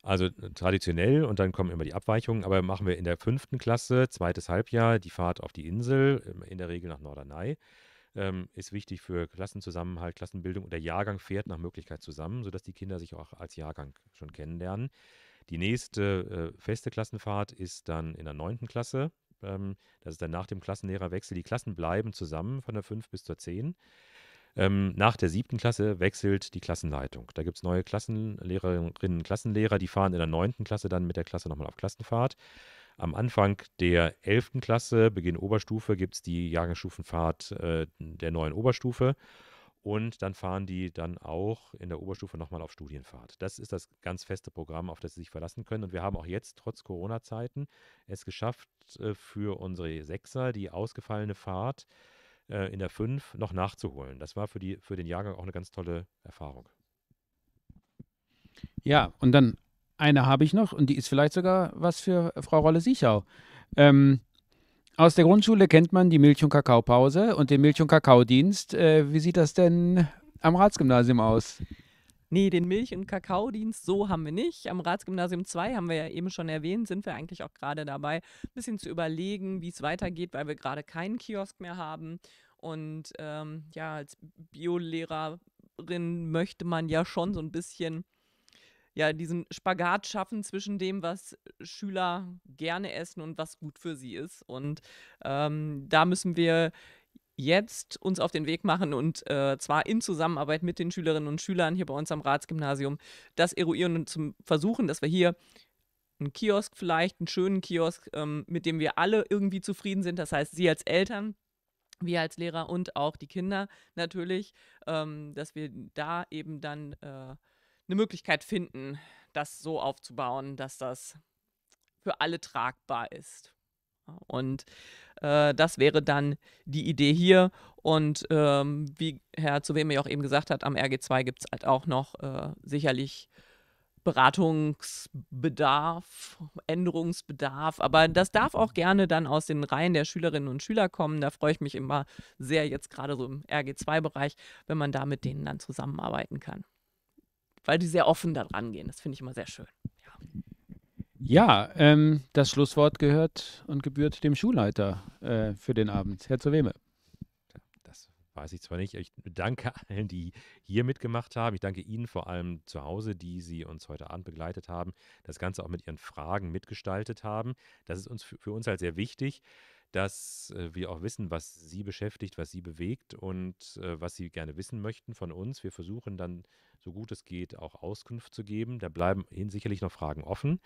Also äh, traditionell und dann kommen immer die Abweichungen, aber machen wir in der fünften Klasse, zweites Halbjahr, die Fahrt auf die Insel, ähm, in der Regel nach Norderney. Ähm, ist wichtig für Klassenzusammenhalt, Klassenbildung und der Jahrgang fährt nach Möglichkeit zusammen, sodass die Kinder sich auch als Jahrgang schon kennenlernen. Die nächste äh, feste Klassenfahrt ist dann in der neunten Klasse, ähm, das ist dann nach dem Klassenlehrerwechsel. Die Klassen bleiben zusammen von der 5 bis zur 10. Ähm, nach der siebten Klasse wechselt die Klassenleitung. Da gibt es neue Klassenlehrerinnen, und Klassenlehrer, die fahren in der neunten Klasse dann mit der Klasse nochmal auf Klassenfahrt. Am Anfang der 11. Klasse, Beginn Oberstufe, gibt es die Jahrgangsstufenfahrt äh, der neuen Oberstufe. Und dann fahren die dann auch in der Oberstufe nochmal auf Studienfahrt. Das ist das ganz feste Programm, auf das sie sich verlassen können. Und wir haben auch jetzt, trotz Corona-Zeiten, es geschafft, äh, für unsere Sechser die ausgefallene Fahrt äh, in der 5 noch nachzuholen. Das war für, die, für den Jahrgang auch eine ganz tolle Erfahrung. Ja, und dann eine habe ich noch und die ist vielleicht sogar was für Frau rolle sichau Ähm, aus der Grundschule kennt man die Milch- und Kakaopause und den Milch- und Kakaodienst. Äh, wie sieht das denn am Ratsgymnasium aus? Nee, den Milch- und Kakaodienst so haben wir nicht. Am Ratsgymnasium 2 haben wir ja eben schon erwähnt, sind wir eigentlich auch gerade dabei, ein bisschen zu überlegen, wie es weitergeht, weil wir gerade keinen Kiosk mehr haben. Und ähm, ja, als Biolehrerin möchte man ja schon so ein bisschen ja, diesen Spagat schaffen zwischen dem, was Schüler gerne essen und was gut für sie ist. Und ähm, da müssen wir jetzt uns auf den Weg machen und äh, zwar in Zusammenarbeit mit den Schülerinnen und Schülern hier bei uns am Ratsgymnasium das eruieren und zum versuchen, dass wir hier einen Kiosk vielleicht, einen schönen Kiosk, ähm, mit dem wir alle irgendwie zufrieden sind. Das heißt, Sie als Eltern, wir als Lehrer und auch die Kinder natürlich, ähm, dass wir da eben dann äh, eine Möglichkeit finden, das so aufzubauen, dass das für alle tragbar ist. Und äh, das wäre dann die Idee hier. Und ähm, wie Herr zu wem ja auch eben gesagt hat, am RG2 gibt es halt auch noch äh, sicherlich Beratungsbedarf, Änderungsbedarf. Aber das darf auch gerne dann aus den Reihen der Schülerinnen und Schüler kommen. Da freue ich mich immer sehr jetzt gerade so im RG2-Bereich, wenn man da mit denen dann zusammenarbeiten kann weil die sehr offen da dran gehen. Das finde ich immer sehr schön. Ja, ja ähm, das Schlusswort gehört und gebührt dem Schulleiter äh, für den Abend, Herr Das weiß ich zwar nicht. Ich danke allen, die hier mitgemacht haben. Ich danke Ihnen vor allem zu Hause, die Sie uns heute Abend begleitet haben, das Ganze auch mit Ihren Fragen mitgestaltet haben. Das ist uns für uns halt sehr wichtig, dass äh, wir auch wissen, was Sie beschäftigt, was Sie bewegt und äh, was Sie gerne wissen möchten von uns. Wir versuchen dann so gut es geht, auch Auskunft zu geben. Da bleiben Ihnen sicherlich noch Fragen offen.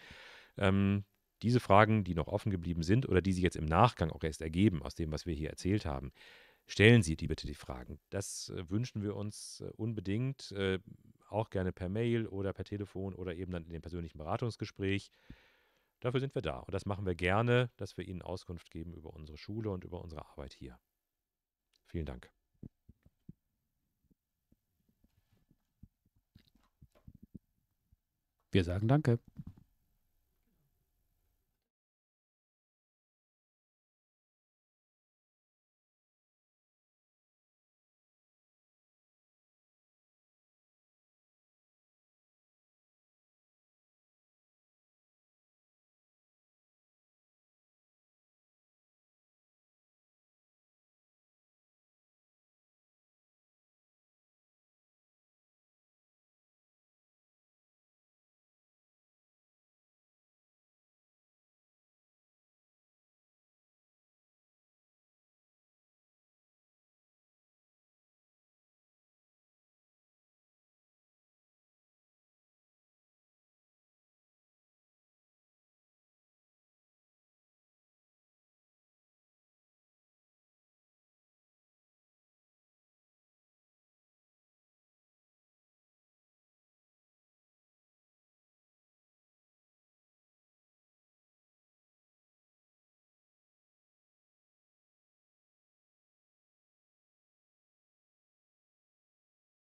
Ähm, diese Fragen, die noch offen geblieben sind oder die sich jetzt im Nachgang auch erst ergeben aus dem, was wir hier erzählt haben, stellen Sie die bitte die Fragen. Das äh, wünschen wir uns äh, unbedingt, äh, auch gerne per Mail oder per Telefon oder eben dann in dem persönlichen Beratungsgespräch. Dafür sind wir da und das machen wir gerne, dass wir Ihnen Auskunft geben über unsere Schule und über unsere Arbeit hier. Vielen Dank. Wir sagen Danke.